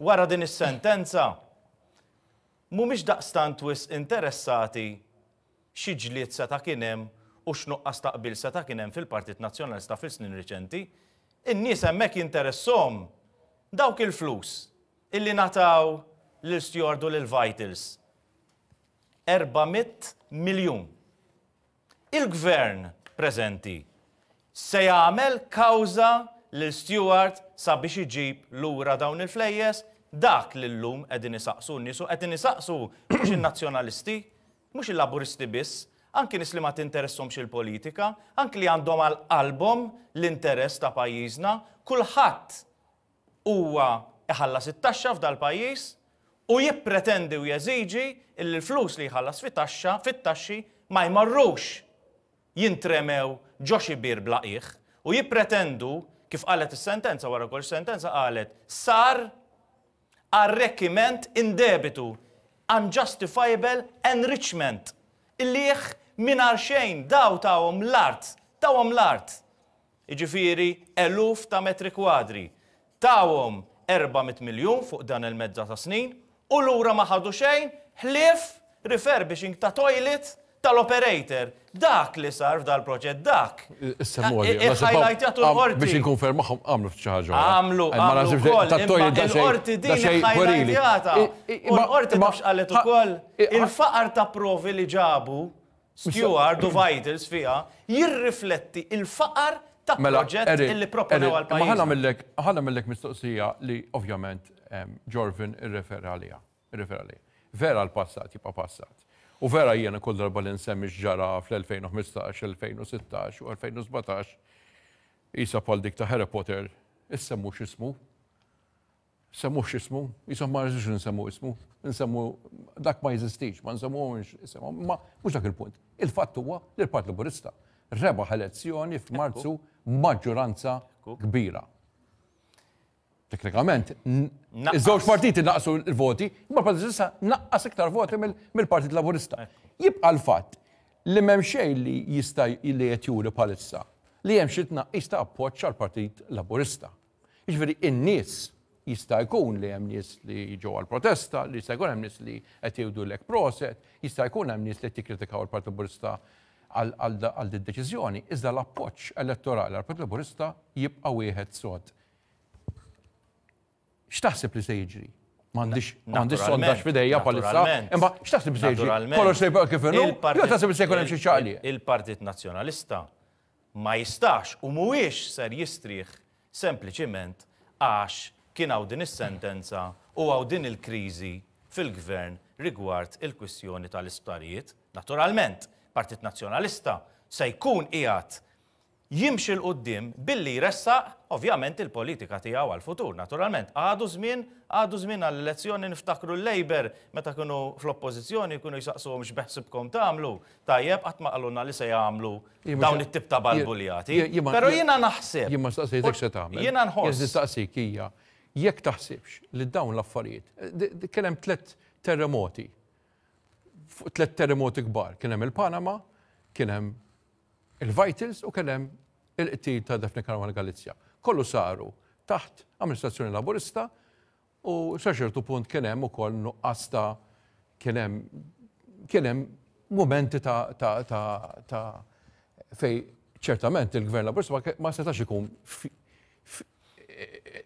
wara din is-sentenza mhumiex daqstant wis interessati xieġliet seta kien hemm u x'nuqqas taqbil seta kien hemm fil-Partit Nazjonalista fil-snin riċenti. In-nies hemmhekk interessom dawk il-flus illi nataw l-stjordu l-vitals. 400 miljon. Il-gvern prezenti se jagħmel kawża l Stewart sabiex iġib lura dawn il-flejjes dak li l-lum qegħdin isaqsu nisu qed nisaqsu mhux in-nazzjonalisti, mhux il-laburisti biss, anki nis li ma tinteressomx il-politika, anki li għandhom għal album l-interess ta' pajjiżna, kulħadd huwa iħallas it-taxxa f'dal-pajjiż u jippretendi u jeżiġi l flus li jħallas fit-taxxa fit-taxxi ma jmarrux jintremew ġoxi bir blaqih u jippretendu kif qalet is-sentenza wara kull sentenza qalet sar arrekiment indebitu unjustifiable enrichment il-liħ minar xejn daw tawhom l-art tawhom l-art iġifiri eluf ta' metri kwadri tawhom 400 miljun fuq dan il-medda ta' snin u lura ma ħadu xejn ħlief refurbishing ta' toilet tal-operator. Dak li sar f'dal-proġett, dak. Il-highlight u l-orti. Biex nkonferm maħom, għamlu fċaħġa. Għamlu, għamlu kol. Il-orti din il-highlight U l-orti nafx għallet u kol. Il-faqar ta' provi li ġabu, steward u vitals fija, jirrifletti il-faqar ta' mela, proġett illi proponaw għal pajjiż. Ħana millek, ħana millek mistoqsija li ovvjament Jorvin irrefera għalija, irrefera għalija. Vera l-passat, jibqa' passat. U vera jiena kull darba li nsemmi ġara fl-2015, 2016 u 2017 jisa pal dik ta' Harry Potter, jissemmu x'ismu? Semmu x'ismu? Jisa ma rridux nsemmu ismu, nsemmu dak ma jeżistix, ma nsemmu ismu, ma mhux dak il-punt. Il-fatt huwa li l-Partit Laburista rebaħ elezzjoni f'Marzu 2017 maġġoranza kbira. Teknikament, iż-żewġ partiti naqsu l-voti, imma partitissa naqqas iktar voti mill-Partit Laburista. Jibqa l-fatt li m'hemm xejn li jista' li qed juri palissa li hemm xi tnaqqis ta' appoġġ għall-Partit Laburista. Jiġifieri in-nies jista' jkun li hemm nies li ġew għall-protesta, li jista' jkun hemm nies li qed jgħidu lek proset, jista' jkun hemm nies li qed jikkritikaw il-Partit Laburista għal din deċiżjoni iżda l-appoġġ elettorali għal partit Laburista jibqa' wieħed sod. X'taħseb li se jiġri? M'għandix sondax f'idejja palissa. Imma x'taħseb li se jiġri? Kollox se jibqa' kif inhu? taħseb li se jkun hemm xi ċaqli. Il-Partit Nazzjonalista ma jistax u mhuwiex ser jistrih sempliċiment għax kien hawn din is-sentenza u għaw din il-kriżi fil-gvern rigward il-kwistjoni tal-isptarijiet. Naturalment, Partit Nazzjonalista se jkun qiegħed jimxil qoddim billi jressa ovvjament il-politika tiegħu għal-futur, naturalment. Għadu zmin, għadu zmin għall-elezzjoni niftakru l-Labor meta kienu fl-oppożizzjoni kienu jisaqsuhom x'beħsibkom tagħmlu. Tajjeb qatt ma qalulna li se jagħmlu dawn it-tip ta' balbuljati. Però jiena naħseb. Jina staqsejtek se tagħmel. Jiena nħoss. Jeżi staqsik hija jekk taħsibx li dawn l-affarijiet, Kelem tliet terremoti fuq tlet terremoti kbar. Kien hemm il-Panama, kien hemm il-Vitals u kien hemm il-qtil ta' Defni Karwan Galizja. Kollu saru taħt amministrazzjoni laburista u saċertu punt kien hemm ukoll nuqqas ta' kien hemm kien hemm momenti ta', ta, ta, ta fej ċertament il-gvern laburista ma setax ikun eh,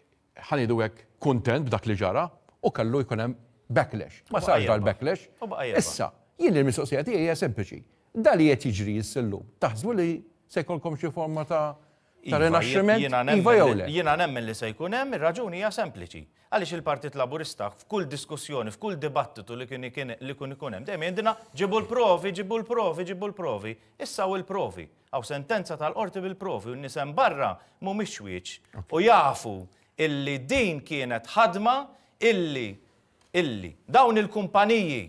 ħanidu hekk kuntent b'dak li ġara u kellu jkun hemm backlash. Ma sarx dal-backlash. Issa, Jien il-mistoqsija tiegħi hija sempliċi. Dali qed jiġri jissillum. Taħsbu li se jkollkom xi forma ta' ta' iva, rinaxximent iva Jiena nemmen li se jkun hemm ir-raġuni hija sempliċi. Għaliex il-Partit Laburista f'kull diskussjoni, f'kull dibattitu li kien li kun ikun hemm dejjem jindina ġibu l-provi, ġibu l-provi, ġibu l-provi. Issa u l-provi. Aw sentenza tal-qorti bil-provi u nisem barra mhumiex wieċ u jafu illi din kienet ħadma illi illi dawn il-kumpaniji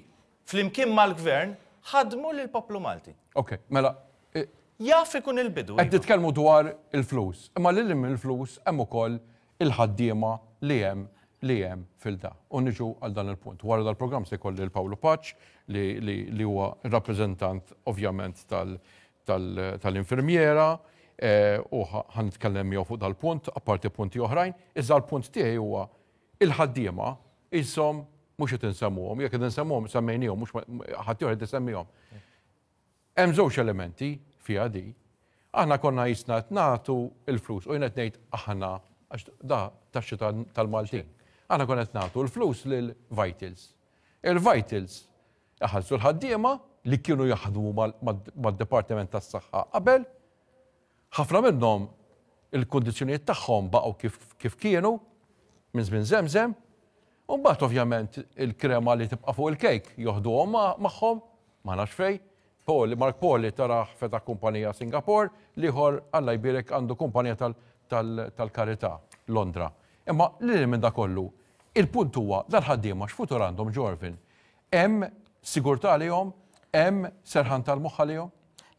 Flimkien mal-gvern ħadmu l poplu Malti. Ok, mela. E- Jaf ikun il-bidu. Għed titkellmu dwar il-flus, imma lil il-flus hemm ukoll il-ħaddiema li hemm li hemm fil-da. U niġu għal dan il-punt. Wara dal-programm se jkolli l-Pawlu Paċ li huwa rappreżentant ovvjament tal-infermiera e, u ħanitkellem jew fuq dal-punt, apparti punti oħrajn, iżda l-punt tiegħi huwa il-ħaddiema isom mhux qed insemmuhom, jekk qed insemmuhom semmejnihom mhux ħaddieħor qed isemmihom. Hemm żewġ elementi fiha di. Aħna konna jisna nagħtu il-flus u jien qed ngħid aħna għax da taxxi tal-Maltin. Aħna konna qed nagħtu l-flus lil Vitals. Il-Vitals iħallsu l-ħaddiema li kienu jaħdmu mad-Departiment tas-Saħħa qabel, ħafna minnhom il-kondizzjonijiet tagħhom baqgħu kif kienu minn żmien żemżem, Umbat ovvjament il-krema li tibqa fuq il-kejk joħdu magħhom ma nafx fej. Poli, Mark Poli taraħ feta kumpanija Singapur, liħor għalla jbirek għandu kumpanija tal-karità Londra. Imma li minn dakollu. kollu, il-punt huwa dal-ħaddiema x'futur għandhom ġorvin. Hemm li lihom, hemm serħan tal li lihom?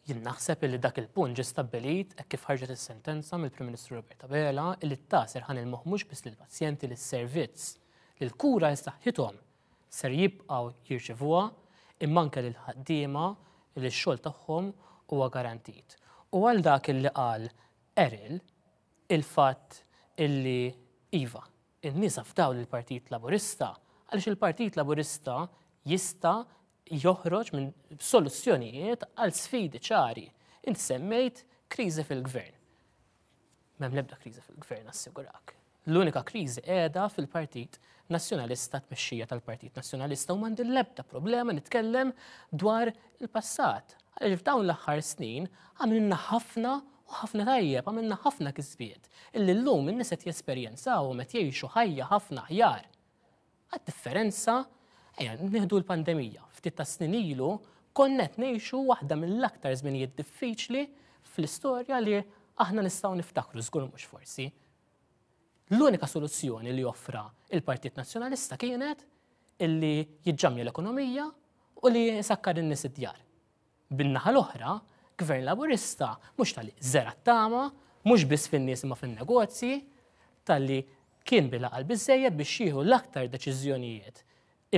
Jien naħseb li dak il-punt ġi stabbilit kif ħarġet is-sentenza mill-Prim Ministru Roberta Bela li ta' serħan il-moħmux biss lill-pazjenti lis-servizz il-kura jistaħħithom ser jibqaw jirċivuwa imma anke l-ħaddiema li x-xogħol tagħhom huwa garantit. U għal dak illi qal Eril il-fatt illi iva, il nisa f'dawn il-Partit Laburista għaliex il-Partit Laburista jista' joħroġ minn soluzzjonijiet għal sfidi ċari. Insemmejt semmejt kriżi fil-gvern. Mem lebda kriżi fil-gvern assigurak. L-unika kriżi qiegħda fil-Partit nazjonalista tmexxija tal-Partit Nazjonalista u mandi l ebda problema nitkellem dwar il-passat. Għaliex f'dawn l-aħħar snin għamilna ħafna u ħafna tajjeb, għamilna ħafna kisbiet. Illi l-lum in-nies qed jesperjenzaw u qed jgħixu ħajja ħafna ħjar. Għad-differenza Ejja, nieħdu l-pandemija. Ftit ta' snin ilu konnet ngħixu waħda mill-aktar żminijiet diffiċli fl-istorja li aħna nistgħu niftakru żgur mhux forsi L-unika soluzzjoni li joffra il-Partit Nazzjonalista kienet illi jidġamja l-ekonomija u li sakkar in-nies id-djar. Bin-naħa l-oħra, gvern laburista mhux tal zera t-tama, mhux biss fin-nies imma fin-negozji, tal-li kien bilaqal biżejjed biex jieħu l-aktar deċiżjonijiet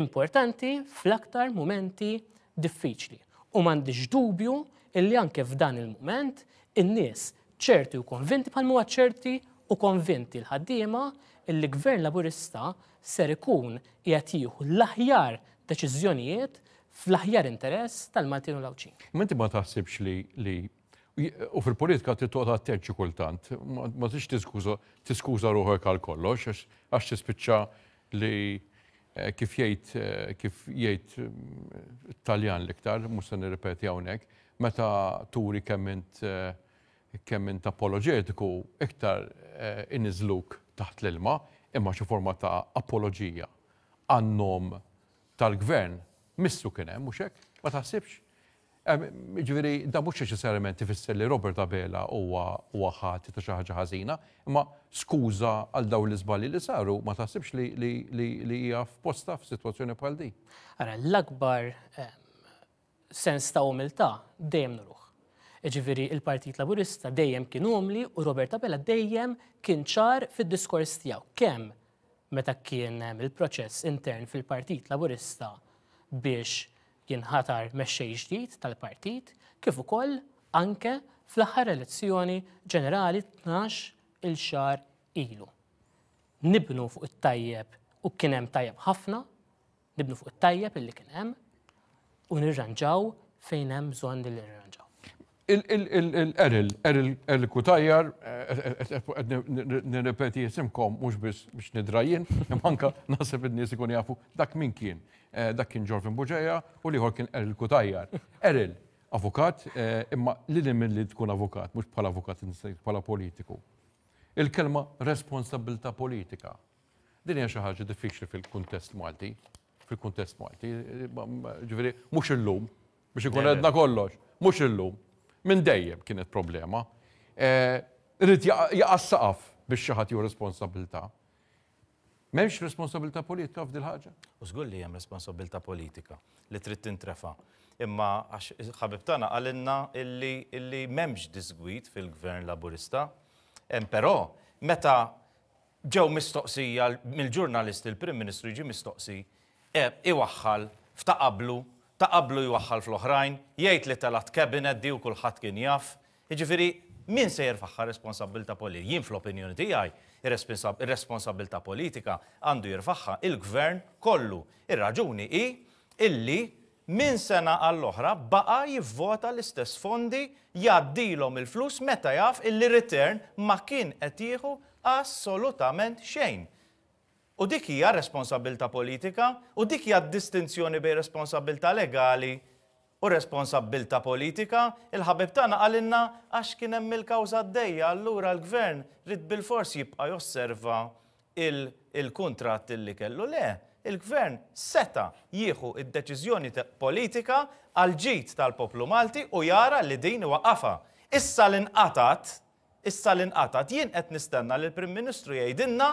importanti fl-aktar momenti diffiċli. U m'għandix dubju illi anke f'dan il-moment in-nies ċerti u konvinti bħal muwa ċerti u konvinti l-ħaddiema il-gvern laburista ser ikun jgħat jieħu l-aħjar deċiżjonijiet fl-aħjar interess tal-Maltin u l-Awċin. Menti ma taħsibx li li u fil-politika titoqta t-terċi kultant, ma t-skuza ruħek għal kollox, għax tispiċċa li eh, kif jgħid eh, kif jgħid eh, Taljan liktar, musa nirrepeti hawnhekk, meta turi kemm int uh, kemm minn apologetiku iktar eh, inizluk taħt l-ilma imma xi forma ta' apologija għannom tal-gvern missu kien hemm mhux hekk, ma taħsibx. Ġifieri da mhux neċessarjament ifisser li Robert Abela huwa ħati ta' xi ħaġa ħażina, imma skuża għal dawn l-iżbalji li saru ma taħsibx li hija f'posta f'sitwazzjoni bħal di. Ara l-akbar sens ta' umiltà dejjem nruħ Ġifiri, il-Partit Laburista dejjem kien umli u Roberta Bella dejjem kien ċar fid-diskors tiegħu. Kemm meta kien il-proċess intern fil-Partit Laburista biex jinħatar mexxej ġdid tal-partit, kif ukoll anke fl-aħħar elezzjoni ġenerali 12 il-xar ilu. Nibnu fuq it-tajjeb u kien hemm tajjeb ħafna, nibnu fuq it-tajjeb illi kien hemm u nirranġaw fejn hemm bżonn li nirranġaw. Il-Eril, Eril Kutajjar, eh, eh, eh, nirrepeti jisimkom, mux biex nidrajin, manka nasib id-nies ikun jafu dak min kien. Dak kien Ġorfin Buġeja u liħor kien Eril Kutajjar. Eril, avukat, imma li minn li tkun avukat, mux bħala avukat, bħala politiku. Il-kelma responsabilta politika. Din hija xi ħaġa diffiċli fil-kuntest Malti, fil-kuntest Malti, ġifieri mhux illum biex ikun għedna kollox, mhux illum minn dejjem kienet problema. Eh, rrid jaqas saqaf biex xaħat ju responsabilta. Memx responsabilta politika f'dil ħaġa? U żgur li hemm responsabilta politika li trid tintrefa. Imma ħabib tagħna għalinna illi m'hemmx disgwit fil-gvern laburista. Però meta ġew mistoqsija mill-ġurnalist il-Prim Ministru jiġi mistoqsi eh, iwaħħal f'taqablu ta' qablu jwaħħal fl-oħrajn, jgħid li talat kabinet di u kulħadd kien jaf. Jiġifieri min se jirfaħħa responsabilta politika? Jien fl-opinjoni tiegħi ir-responsabilta politika għandu jirfaħħa il-gvern kollu. Ir-raġuni hi illi min sena għall-oħra baqa jivvota l-istess fondi jaddilhom il-flus meta jaf illi return ma kien qed jieħu assolutament xejn. U dik hija responsabilta politika u dik hija distinzjoni bej responsabilta legali u responsabilta politika. Il-ħabib tagħna għalinna għax kien hemm il-kawża d-dejja allura l-gvern rid bil-fors jibqa' josserva il-kuntratt il illi kellu le. Il-gvern seta jieħu id-deċiżjoni politika għal ġit tal-poplu Malti u jara li din waqafa. Issa l-inqatat, issa l-inqatat jien qed nistenna lill prim Ministru jgħidilna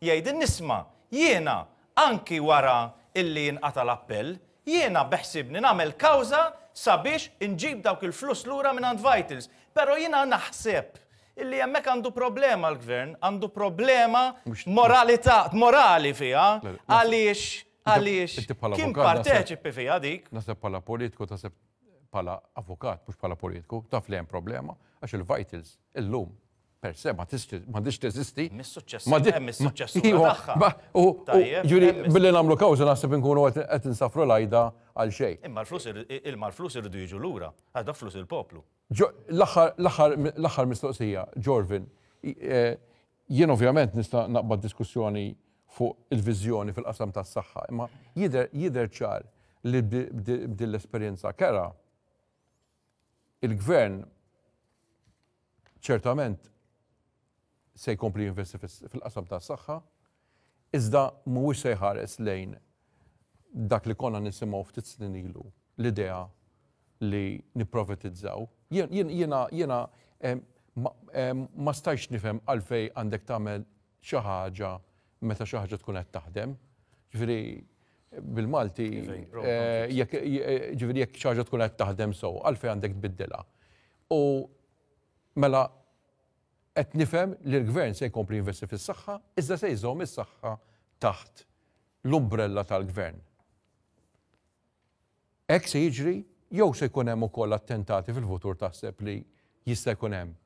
jgħidin nisma, jiena anki wara illi jinqata l-appell, jiena beħsibni namel kawza sabiex inġib dawk il-flus lura minn għand vitals. Pero jiena naħseb illi jemmek għandu problema l-gvern, għandu problema moralità, morali fija, għaliex, għaliex, kim parteċipi fija dik. Naseb pala politiku, taseb pala avokat, mux pala politiku, taf li jem problema, għax il-vitals, il-lum, per se ma tix teżisti. Mis-suċċess. Eh, mis-suċċess. U eh, billi namlu kawza naħseb nkunu qed insafru lajda għal xejn. Imma l-flus irridu jiġu lura, għadha flus il-poplu. L-aħħar mistoqsija, Jorvin, eh, jien ovvjament nista' naqbad diskussjoni fuq il-viżjoni fil-qasam tas-saħħa, imma jidher ċar li bdil l-esperjenza kera il-gvern ċertament se jkompli jinvesti fil-qasam ta' s-saxħa, iżda mhuwiex se jħares lejn dak li konna nisimgħu ftit snin ilu l-idea li nipprofetizzaw. Jiena jiena ma stajx nifhem għalfej għandek tagħmel xi ħaġa meta xi ħaġa tkun qed taħdem. Ġifieri bil-Malti, eh, ġifieri jekk xi ħaġa tkun qed taħdem sew, għalfej għandek tbiddilha. U mela qed nifhem li l-gvern se jkompli jinvesti fis-saħħa, iżda se jżomm is-saħħa taħt l-umbrella tal-gvern. Ek se jiġri jew se jkun hemm ukoll attentati fil-futur taħseb li jista' jkun hemm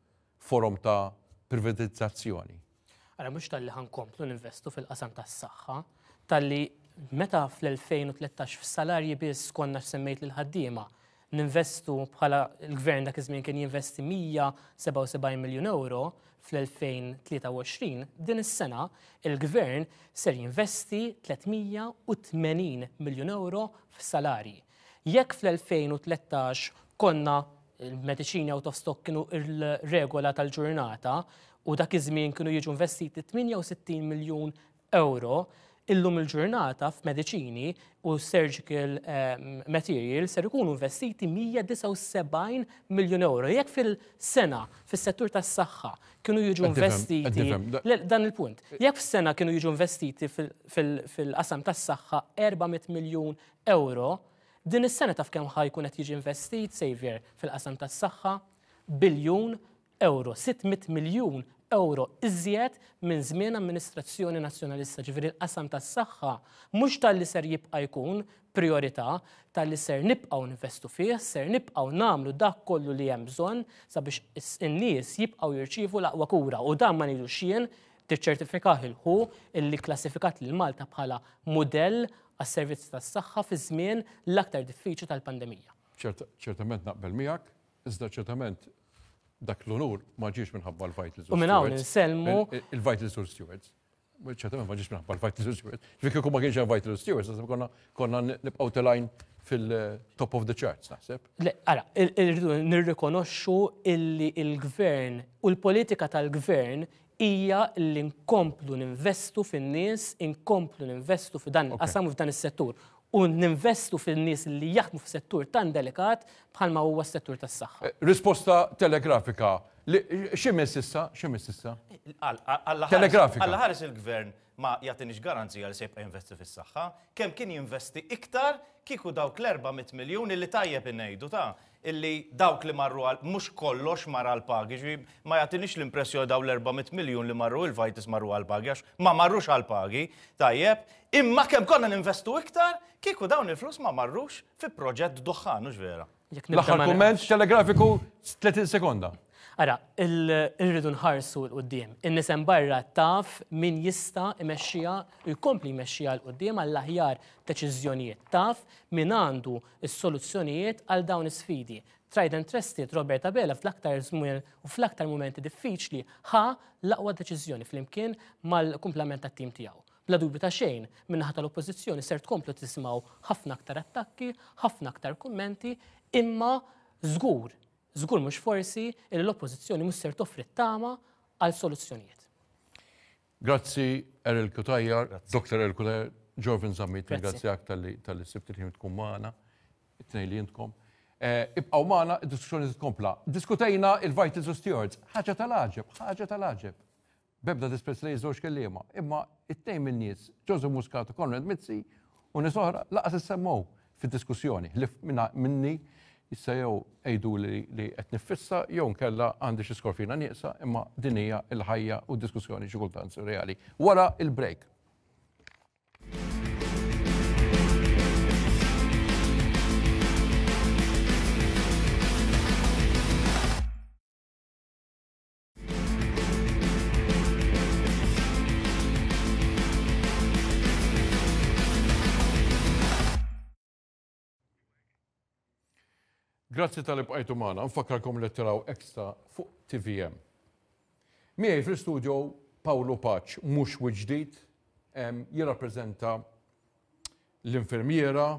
forum ta' privatizzazzjoni. Ara mhux tal-li ħankomplu ninvestu fil-qasam tas-saħħa, tal-li meta fl-2013 fis-salarji biss konna semmejt l ħaddiema ninvestu bħala l-gvern dak iż-żmien kien jinvesti 177 miljun euro fl-2023, din is-sena il-gvern ser jinvesti 380 miljun euro f'salari. Jekk fl-2013 konna il-mediċini out of stock kienu il-regola tal-ġurnata u dak iż-żmien kienu jiġu investiti 68 miljun euro, illum il-ġurnata f'mediċini u surgical ehm, material ser ikunu investiti 179 miljon euro. Jekk fil-sena, fis-settur tas-saħħa, kienu jiġu investiti dan il-punt. Jekk fil sena kienu jiġu investiti fil-qasam tas-saħħa 400 miljun euro, din is-sena taf kemm ħajkun qed jiġi investit, Savior, fil-qasam tas-saħħa, biljun euro, 600 miljun euro iżjed minn żmien amministrazzjoni nazzjonalista ġifieri l-qasam tas-saħħa mhux tal-li ser jibqa' jkun priorità tal-li ser nibqgħu investu fih, ser nibqgħu nagħmlu dak kollu li hemm bżonn sabiex in-nies jibqgħu jirċievu l-aqwa kura u dan ma ngħidux jien tiċċertifikaħ il-ħu illi klassifikat lil Malta bħala modell għas-servizzi tas-saħħa fi żmien l-aktar diffiċli tal-pandemija. ċertament naqbel miegħek, iżda ċertament dak l-unur ma ġiex minħabba l-Vital Source. U minnaw hawn Il-Vital Source Stewards. ċertament ma ġiex minħabba l-Vital Source Stewards. Ġvik kumma ma kienx Vital Stewards, konna konna nibqgħu telajn fil-top eh, of the charts, naħseb. għara, irridu nirrikonoxxu illi il-gvern u l-politika tal-gvern hija li nkomplu ninvestu fin-nies, inkomplu ninvestu f'dan il-qasam u f'dan is-settur u ninvestu fil-nies li jaħdmu f'settur tan delikat bħalma huwa s-settur tas-saħħa. Eh, risposta telegrafika. Ximis issa? Ximis issa? s'issa? Alla ħares il-gvern ma jatinix garanzija li sejb investi fis-saħħa, kemm kien jinvesti iktar kiku dawk l-400 miljoni li tajjeb innejdu ta' illi dawk li marru għal, mux kollox marru għal pagi, ġvi ma jatinix l impressju daw l-400 miljon li marru il-vajtis marru għal pagi, għax ma marrux għal pagi, tajjeb, imma kem konna ninvestu iktar, kiku dawn il-flus ma marrux fi proġett doħħan, vera. L-ħar komment telegrafiku 30 sekonda. Ara, irridu nħarsu l-qoddim. In-nisem barra taf min jista imexxija, jkompli imexxija l-qoddim għall-aħjar deċiżjonijiet. Taf min għandu s-soluzzjonijiet għal dawn is-sfidi. Trident and Roberta Robert Abela fl-aktar żmien u fl-aktar momenti diffiċli ħa l-aqwa deċiżjoni flimkien mal-kumplament tat-tim tiegħu bla dubju ta' xejn minnaħa tal-oppożizzjoni ser tkomplu tismaw ħafna aktar attakki, ħafna aktar kummenti, imma żgur Żgur mhux forsi li l-oppożizzjoni mhux ser toffri tama għal soluzzjonijiet. Grazzi Eril Kutajjar, Dr. Eril Kutajjar, Jorvin Zammit, ringrazzjak tal-li sibti li tkun maħna, it-nej eh, Ibqaw maħna, diskussjoni tkompla. Diskutajna il-Vitals of Stewards, ħagġa tal-ħagġeb, ħagġa tal-ħagġeb. Bebda dispers li jizzoċ kellima, imma it-nej minn nis, Joseph Muscato, Konrad Mitzi, u nisoħra laqas s-semmow fil-diskussjoni, minni issa jew ejdu li qed nifissa jew nkella għandi xi skorfina nieqsa imma dinija il-ħajja u diskussjoni xi kultant reali. Wara il-break. Grazzi tal-ibqajtu maħna, nfakkarkom li t tiraw ekstra fuq TVM. Miej fil-studio Paolo Paċ, mux wġdijt, jirrapprezenta l-infermiera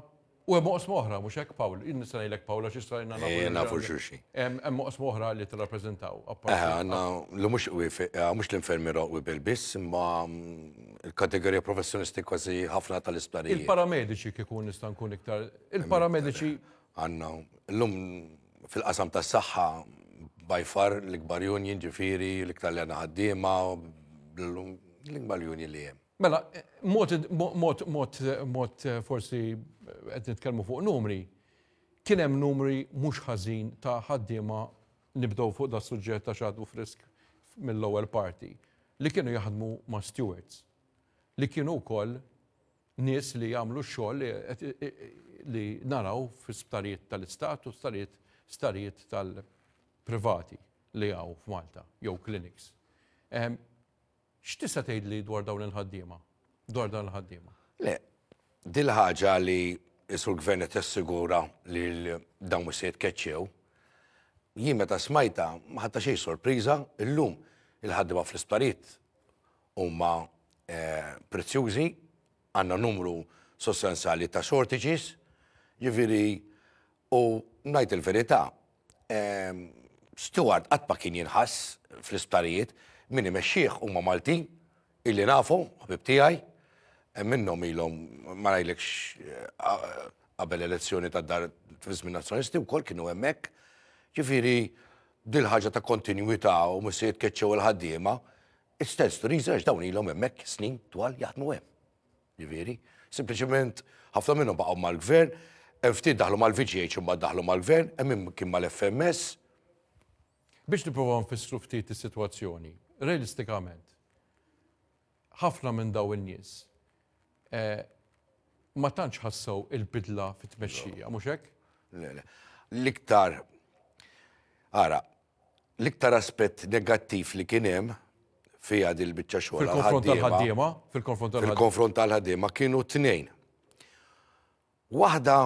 u hemm oqs moħra, mux Paolo, hekk Pawl, innisa Paolo, xie xi sarajna nagħmlu. Eh, nafu xuxi. Hemm oqs moħra li t-rapprezentaw. Eh, għandna l-mux mux eh, mhux l-infermiera u bil biss, ma mm, il-kategorija professjonisti kważi ħafna tal-isptarijiet. il paramedici kikun nista' kun iktar. Il-paramediċi eh, għanna. L-lum fil-qasam tas saħħa bajfar l-ikbar union ġifiri, l-iktar li għanna ħaddima, l-ikbar union li jem. Mela, mod forsi għed nitkelmu fuq numri, kienem numri mux ħazin ta' ħaddima nibdow fuq da' suġġett ta' xadu frisk mill-ewwel party li kienu jaħdmu ma' stewards li kienu wkoll nies li jagħmlu x-xogħol li naraw fi starijiet tal-istat u starijiet tal-privati li għaw f'Malta, jew clinics. X'tista' tgħid li dwar dawn il-ħaddiema? Dwar dawn il-ħaddiema. Le, dil ħaġa li isul gvern qed assigura li dawn mhux keċċew, Jien meta smajta ma ħadta xejn sorpriża, illum il-ħaddiema fl-isparijiet huma eh, prezzjużi, għandna numru sostanzjali ta' shortages, Ġifiri, u najt il-verità, ehm, Stewart għatma kien jinħass fl-isptarijiet minni meċxieħ u ma Malti, illi nafu, għabib tijaj, ehm, minnom ilom ma najlekx eh, qabel elezzjoni ta' dar t vizmin nazjonisti u kol kienu emmek, ġifiri, dil-ħagġa ta' kontinuità u musijiet keċċew il-ħaddiema, istess research dawn ilhom hemmhekk snin twal jaħdmu hemm. Jiġifieri, sempliċement ħafna minnhom baqgħu mal-gvern, ftit daħlu mal-VGH imma daħlu mal-gvern, hemm kien mal-FMS. Biex niprofaw nfissru ftit is-sitwazzjoni, realistikament, ħafna minn daw in-nies eh, ma tantx ħassew il-bidla fit-tmexxija, mhux hekk? L-iktar ara, l-iktar aspett negattiv li kien hemm fija dil biċċa xogħol. Fil-konfront tal-ħaddiema, fil-konfront tal-ħaddiema kienu tnejn. Waħda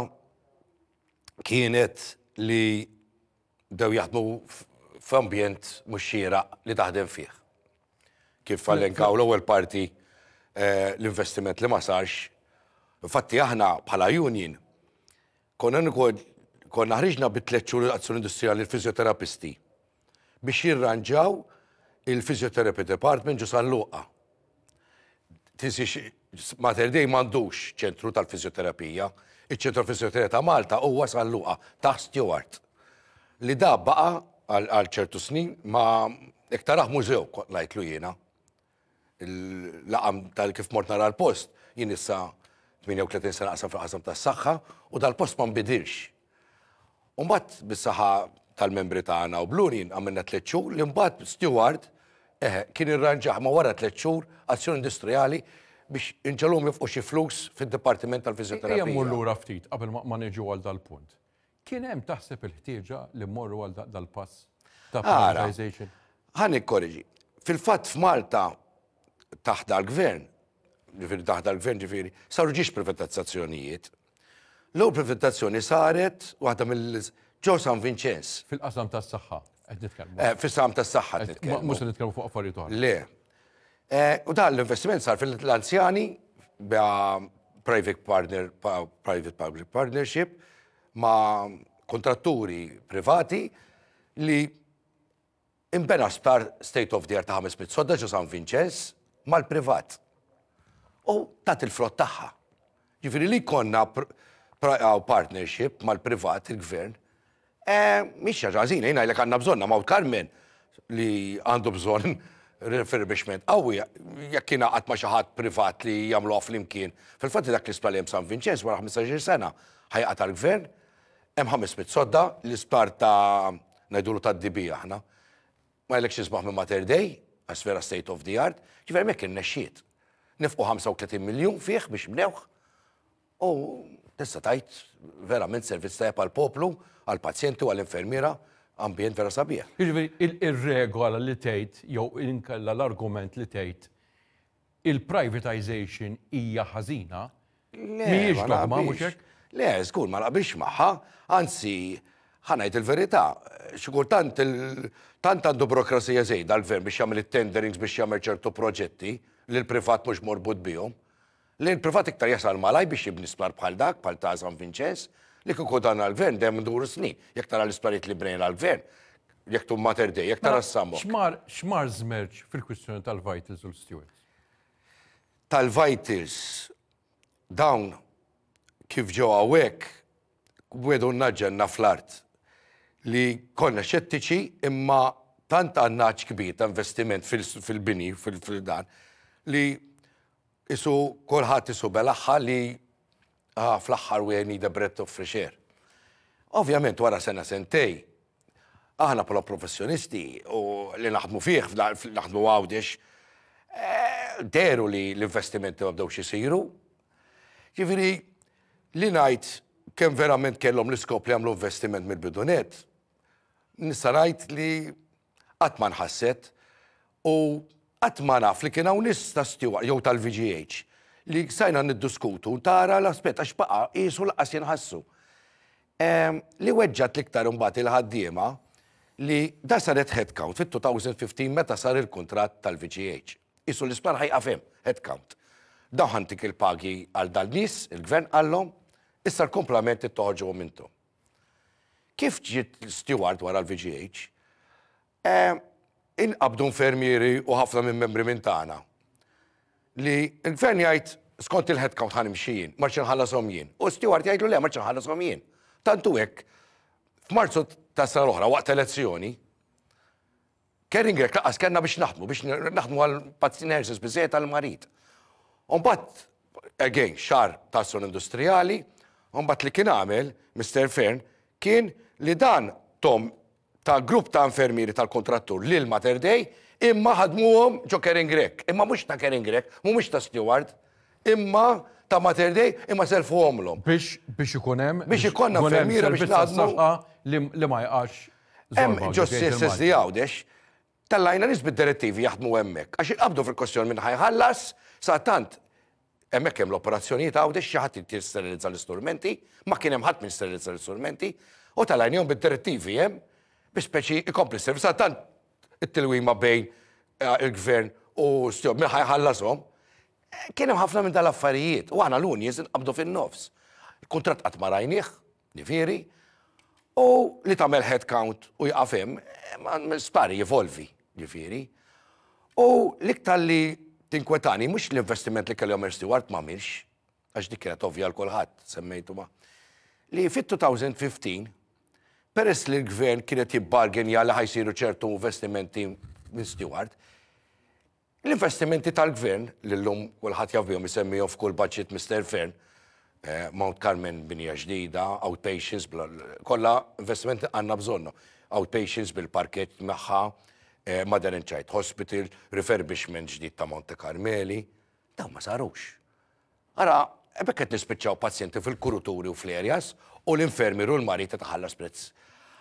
kienet li dew jaħdmu f'ambjent mhux xieraq li taħdem fih. Kif fallenkaw l-ewwel parti eh, l-investiment li ma sarx. Infatti aħna bħala union konna konna ħriġna bit-tliet xhur l-azzjoni industrijali l-fiżjoterapisti biex jirranġaw il-Physiotherapy Department ġu sal-luqa. Tisix, Mater Dei mandux ċentru tal-fizjoterapija, iċ-ċentru fis ta' Malta u għas għalluqa ta' Stewart. Li da baqa għal ċertu snin ma iktaraħ mużew lu jena. Laqam tal-kif mortna l-post, jien issa 38 sena għasam fil ta' s-saxħa u dal-post ma mbidirx. Umbat bis saxħa tal-membri ta' għana u Blurin għamilna tliet xhur, li mbagħad Stewart kien irranġaħ ma wara t xhur azzjon industrijali biex inġalhom jofqu xi flus fid-Dipartiment tal-Fiżjoterapija. Ejja e, lura ftit qabel ma neġu għal dal-punt. Kien hemm taħseb il-ħtieġa li mmorru għal dal-pass ta' privatization? Ħan ikkorriġi. Fil-fatt f'Malta taħt dal-gvern, ġifieri taħt dal-gvern ġifieri, saru ġiex privatizzazzjonijiet. L-ewwel privatizzazzjoni saret waħda mill ġo San Vincenz. Fil-qasam tas-saħħa qed nitkellmu. Eh, Fis-sam tas-saħħa qed nitkellmu. nitkellmu fuq affarijiet oħra. Le, Eh, u da l-investiment sar fil-anzjani ba' private partner, private public partnership ma' kontratturi privati li imbena star state of the art ta' 500 sodda ġo San Vincenz mal-privat. U tat il flot taħħa. Ġifiri li konna partnership mal-privat il-gvern, eh, miex ġazina, għazina, jina jgħajlek għanna bżonna ma' Carmen li għandu bżon refurbishment qawwi jekk kien qatt ma' ħadd privat li jagħmluha flimkien. Fil-fatt dak l-isptar li hemm San Vincenz wara 15-il sena ħajqa tal-gvern hemm 500 sodda l-isptar ta' ngħidulu tad-dibija aħna. Ma jgħidlekx isbaħ minn Mater Dei, għas vera state of the art, mek hemmhekk nexxiet Nifqu 35 miljun fih biex mlewħ. U tista' tajt verament servizz tajjeb għall-poplu, għall-pazjenti u għall-infermiera ambjent vera sabiħ. Jiġifieri il-regola li tgħid jew inkella l-argument li tgħid il-privatization hija ħażina. Mhijiex dogma mhux hekk? Le, żgur ma naqbilx magħha, anzi ħanajt il-verità, xikultant tant għandu burokrasija żejda l ver biex jagħmel it-tenderings biex jagħmel ċertu proġetti li l-privat mhux morbut bihom. Li l-privat iktar jasal malaj biex jibni splar bħal dak, bħal ta' San Vincenz, Li kieku dan għal-gvern, dem duru sni jek tara l-isparit li brejn għal-gvern, jek tu mater dej, jek tara mela, s sammu Xmar, zmerġ fil-kwistjoni tal-vitals u l-stewards? Tal-vitals, dawn kif ġo għawek, wedu nnaġġenna fl-art li konna xettiċi imma tant għannaċ kbir ta' investiment fil-bini, fil-dan, li isu kolħat isu belaħħa li ah, fl-axħar we need a breath of fresh air. Ovvjament, wara sena sentej, aħna pala professjonisti u li naħdmu fih, naħdmu għawdex, eh, deru li l-investimenti ma bdawx jisiru. Ġifiri, li najt kem verament kellhom l-iskop li għamlu investiment mill-bidunet, nisarajt li għatman ħasset u għatman għaf li kienaw nista stiwa, jew tal-VGH, li sajna niddiskutu, tara l-aspet għax baqa jisu l-qas jinħassu. Li weġġat liktar mbagħad il-ħaddiema li da saret headcount fit-2015 meta sar il-kuntratt tal-VGH. Isu l-ispar ħajqafem headcount. Daħantik il-pagi għal dal-nis, il-gvern għallom, issa l-komplementi toħġu mintu. Kif ġiet steward wara l-VGH? Inqabdu infermieri u ħafna minn membri minn tagħna li l-gvern jgħid skont il-headcount ħan imxijin, marċin ħallasom jien. U steward jgħidu le, marċin ħallasom jien. Tantu hekk, f'Marzu ta' sar oħra waqt elezzjoni, Kering laqas kellna biex naħdmu, biex naħdmu għal pazzinersis biżejt għal-marit. Umbat, again, xar tasson industrijali, umbat li kien għamil, Mr. Fern, kien li dan tom ta' grupp ta' infermieri tal-kontrattur lil Mater Dei imma ħadmuhom ġo Kering Grek. Imma mhux ta' Kering Grek, mhumiex ta' Steward, imma ta' Mater Day imma selfu għomlom. Biex biex ikunem. Biex ikonna fermira biex naħdmu. Li ma jqax. Em ġossi s-sessi għawdex, tal-lajna nis direttivi jaħdmu hemmhekk, Għax qabdu fil kostjon minn ħajħallas, sa' tant emmek hemm l-operazzjonijiet għawdex xi ħadd jisterilizza l-istrumenti, ma kien hemm ħadd minn sterilizza l-istrumenti, u tal-għajn jom bid-direttivi hemm biex speċi ikompli s sa' tant it-tilwima bejn eh, il-gvern u stjom minn ħajħallashom. Kienem ħafna minn tal-affarijiet, u għana l jizin nqabdu fin-nofs. Il-kontrat qatt ma rajnieħ, nifiri, u li tagħmel head count u jaqafem, spari jivolvi, nifiri. U liktar li tinkwetani, mux l-investiment li kalli Omer Stewart ma mirx, għax dik kienet ovvja l-kolħat, semmejtu ma. Li fit-2015, peress li l-gvern kienet jibbargen li ħajsiru ċertu investimenti minn Stewart, L-investimenti tal-gvern, l-lum kullħat javbijom jisemmijom f'kull budget Mr. Fern, eh, Mount Carmen binija ġdida, outpatients, kolla investimenti għanna bżonno. Outpatients bil-parket eh, maħħa, Modern Child Hospital, refurbishment ġdid ta' Monte Carmeli, daw ma sarux. Ara, qed nispiċċaw pazjenti fil-kuruturi u fl-erjas u l-infermiru l-marita ħallas prezz.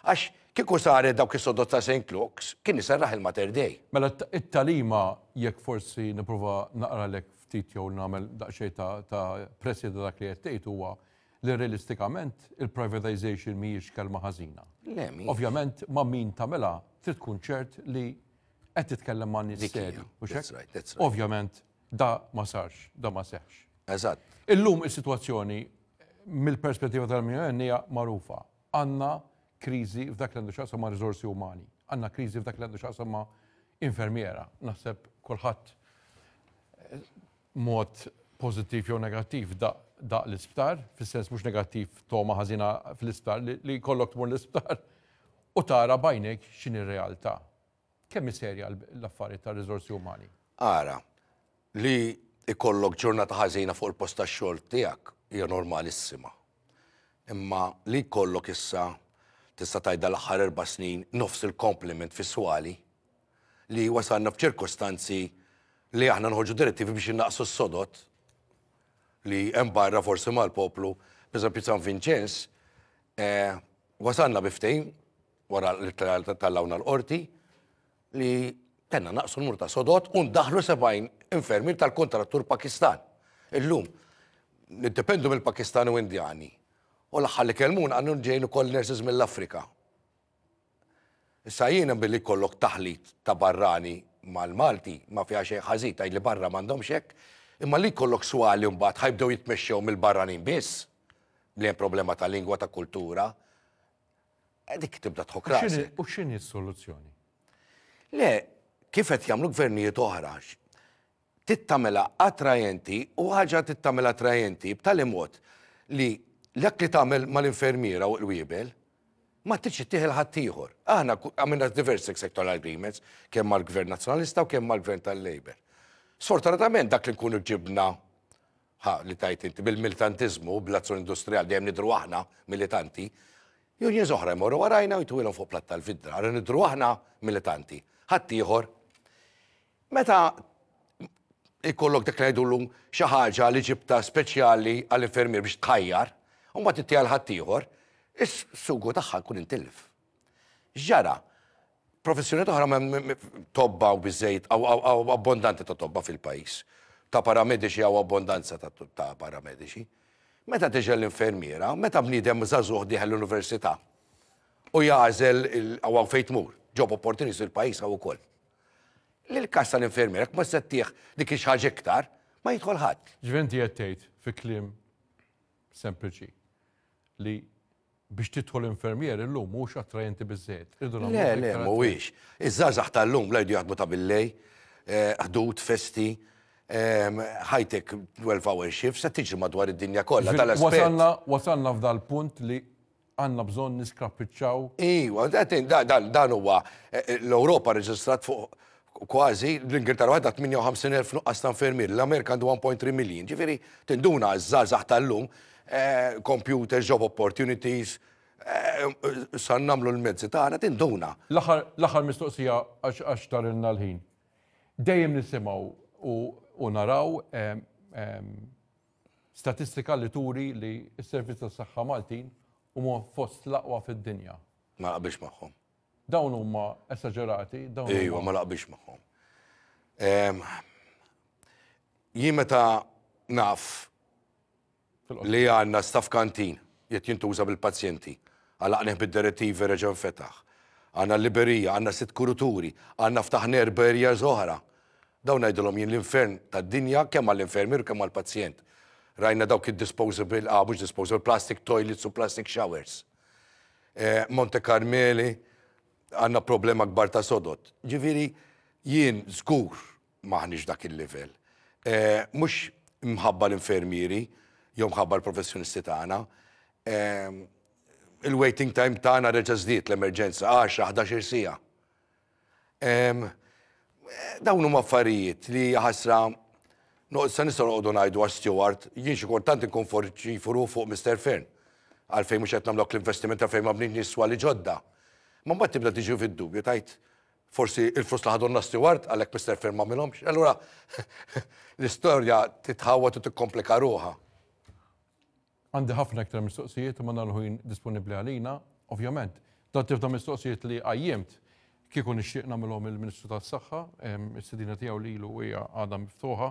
Għax Kiku saret dawk is-sodot ta' St. Luke's, kien isarraħ il-Mater Dei. Mela it-talima jekk forsi nipprova naqra lek ftit jew nagħmel daqsxejn ta' presjeda dak li qed tgħid huwa li realistikament il-privatization mhijiex kelma ħażina. Ovvjament ma' min tagħmilha trid tkun ċert li qed titkellem ma' nies serju. Ovvjament da ma sarx, da ma seħx. Eżatt. Illum is-sitwazzjoni mill-perspettiva tal-Unjoni hija magħrufa krizi f'dak l-għandu xaqsa ma' rizorsi umani, għanna krizi f'dak l-għandu xaqsa ma' infermiera. Naħseb kolħat eh, mod pozittiv jew negattiv da' l-isptar, fil-sens mux negattiv toma ħazina fil-isptar li kollok tmur l-isptar u tara bajnek xin ir-realtà. Kemm serja l-affarijiet ta' rizorsi umani? Ara, li ikollok ġurnata ħażina fuq il posta xogħol tiegħek hija normalissima. Imma li kollok issa tista' tajda l-aħħar erba' snin nofs il-kompliment fissuali li wasalna f'ċirkostanzi li aħna nħoġu direttivi biex innaqsu s-sodot li hemm barra forsi mal-poplu, pereżempju San Vincenz, eh, wasalna biftejn wara tal-lawna l-qorti li tenna naqsu l-mur ta' sodot un daħlu sebajn infermir tal-kontrattur Pakistan. Illum, nindependu mill-Pakistan u Indjani U l li kelmun għannu ġejn ukoll nurses mill-Afrika. Issa jiena billi kollok taħlit ta' barrani mal-Malti, ma fija xejn ħażit, li barra m'għandhomx xek, imma li kollok swali mbagħad ħajbdew jitmexxew mill-barranin biss li hemm problema ta' lingwa ta' kultura. Dik tibda tħok U x'inhi s-soluzzjoni? Le, kif qed jagħmlu gvernijiet oħra, tittamela attrajenti u ħaġa tittamela attrajenti b'tali mod li l-ek li tagħmel mal-infermiera u l-wiebel, ma tiċi tiħel ħaddieħor. Aħna għamilna diversi sectoral agreements kemm mal-Gvern Nazzjonalista u kemm mal-Gvern tal-Labor. Sfortunatament dak li nkunu ġibna li tajt inti bil-militantizmu bil bl industrial, di dejjem nidru aħna militanti, Junjien zoħra jmorru għarajna u jtwilhom fuq platta l-vidra, għarra nidru aħna militanti. ħattijħor. meta ikollok dak li xi ħaġa li ġibta speċjali għall-infermier biex tħajjar, U ma tittija l-ħattijħor, is-sugu taħħa kun intilf. Ġara, professjoni toħra tobba u bizzejt, għaw abbondanti ta' tobba fil-pajis, ta' paramedici għaw abbondanza ta' paramedici. Meta tiġi l-infermiera, meta bnidem zazuħ diħal l-università u jażel għaw fejt mur, ġob opportunist fil-pajis għaw ukoll. l kassa tal-infermiera, ma settiħ dik ixħaġ iktar, ma jitħolħat. Ġventi jattejt fi klim sempliċi li biex titħol infermier illum mhux attrajenti biżejt. Le, le, mhuwiex. Iż-żgħażagħ tal-lum la jdu jaħdmu ta' billej, eh, ħdut festi, ħajtek 12 hour shift, se tiġi madwar id-dinja kollha tal-aspett. Wasalna f'dal punt li għanna bżon niskrappiċċaw. Iwa, dan huwa eh, eh, l-Ewropa reġistrat fuq kważi l-Ingilterra għadha 58.000 nuqqas ta' infermier, l-Amerika għandu 1.3 miljon. Ġifieri tinduna ż-żgħażagħ tal-lum Eh, computers, job opportunities, eh, eh, san namlu l-mezzi ta' għana tinduna. L-axar mistoqsija għax tarilna l-ħin. Dejjem nisimaw u naraw statistika li turi li s-servizz tas saħħa Maltin huma fost laqwa fil fid-dinja. Ma laqbix magħhom. Dawn huma esaġerati, dawn. Ejwa, ma laqbix magħhom. Jien meta naf li għanna staff kantin jett jintuża bil-pazjenti għal-għanih bid-direttivi reġan fetaħ. Għanna liberija, għanna sit kuruturi, għanna ftaħna erberja zoħra. Dawn għajdilom jien l-infern ta' dinja kemm għall-infermir kemm għall-pazjent. Rajna dawk id-disposable, għabux ah, disposable, plastic toilets u plastic showers. Eh, Monte Carmeli għanna problema kbar ta' sodot. Ġiviri, jien zgur maħniġ dak il-level. Eh, Mux mħabba l-infermiri, jom mħabba l-professjonisti tagħna. Il-waiting time tagħna reġa' żdied l-emerġenza 10-11 sija. Dawn huma affarijiet li ħasra noqsa nistgħu noqogħdu ngħidu għax Stewart jien xi kontant inkun furu fuq Mr. Fern għalfejn mhux qed nagħmlok l-investiment ta' fejn ma bnin niswa li ġodda. Ma mbagħad tibda tiġi fid-dubju tajt forsi il-flus laħadonna Stewart għalhekk Mr. Fern ma milhomx. Allura l-istorja titħawa u tikkomplika ruha għandi ħafna iktar mistoqsijiet u manna l disponibli għalina, ovvjament. Da tifda mistoqsijiet li għajjemt kieku nixtieq nagħmilhom il-Ministru tas-Saħħa, is-sidina tiegħu lilu hija għadha miftuħa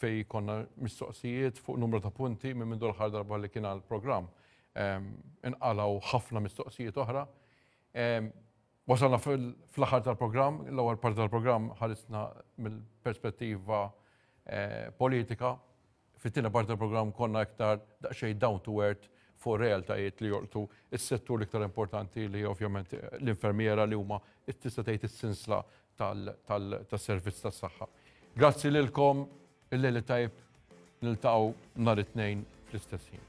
fej konna mistoqsijiet fuq numru ta' punti minn minn dolħar darba li kien għal programm. Inqalaw ħafna mistoqsijiet oħra. Wasalna fl-aħħar tal-programm, l-ewwel parti tal-programm ħarisna mill-perspettiva eh, politika fit-tina parti tal-programm konna iktar daqxej down to earth for realtajiet li jortu il settur iktar importanti li ovvjament eh, l-infermiera li huma tista' tgħid is-sinsla tas-servizz tas-saħħa. Grazzi lilkom il-lejli tajb niltaqgħu nhar it-tnejn fl-istess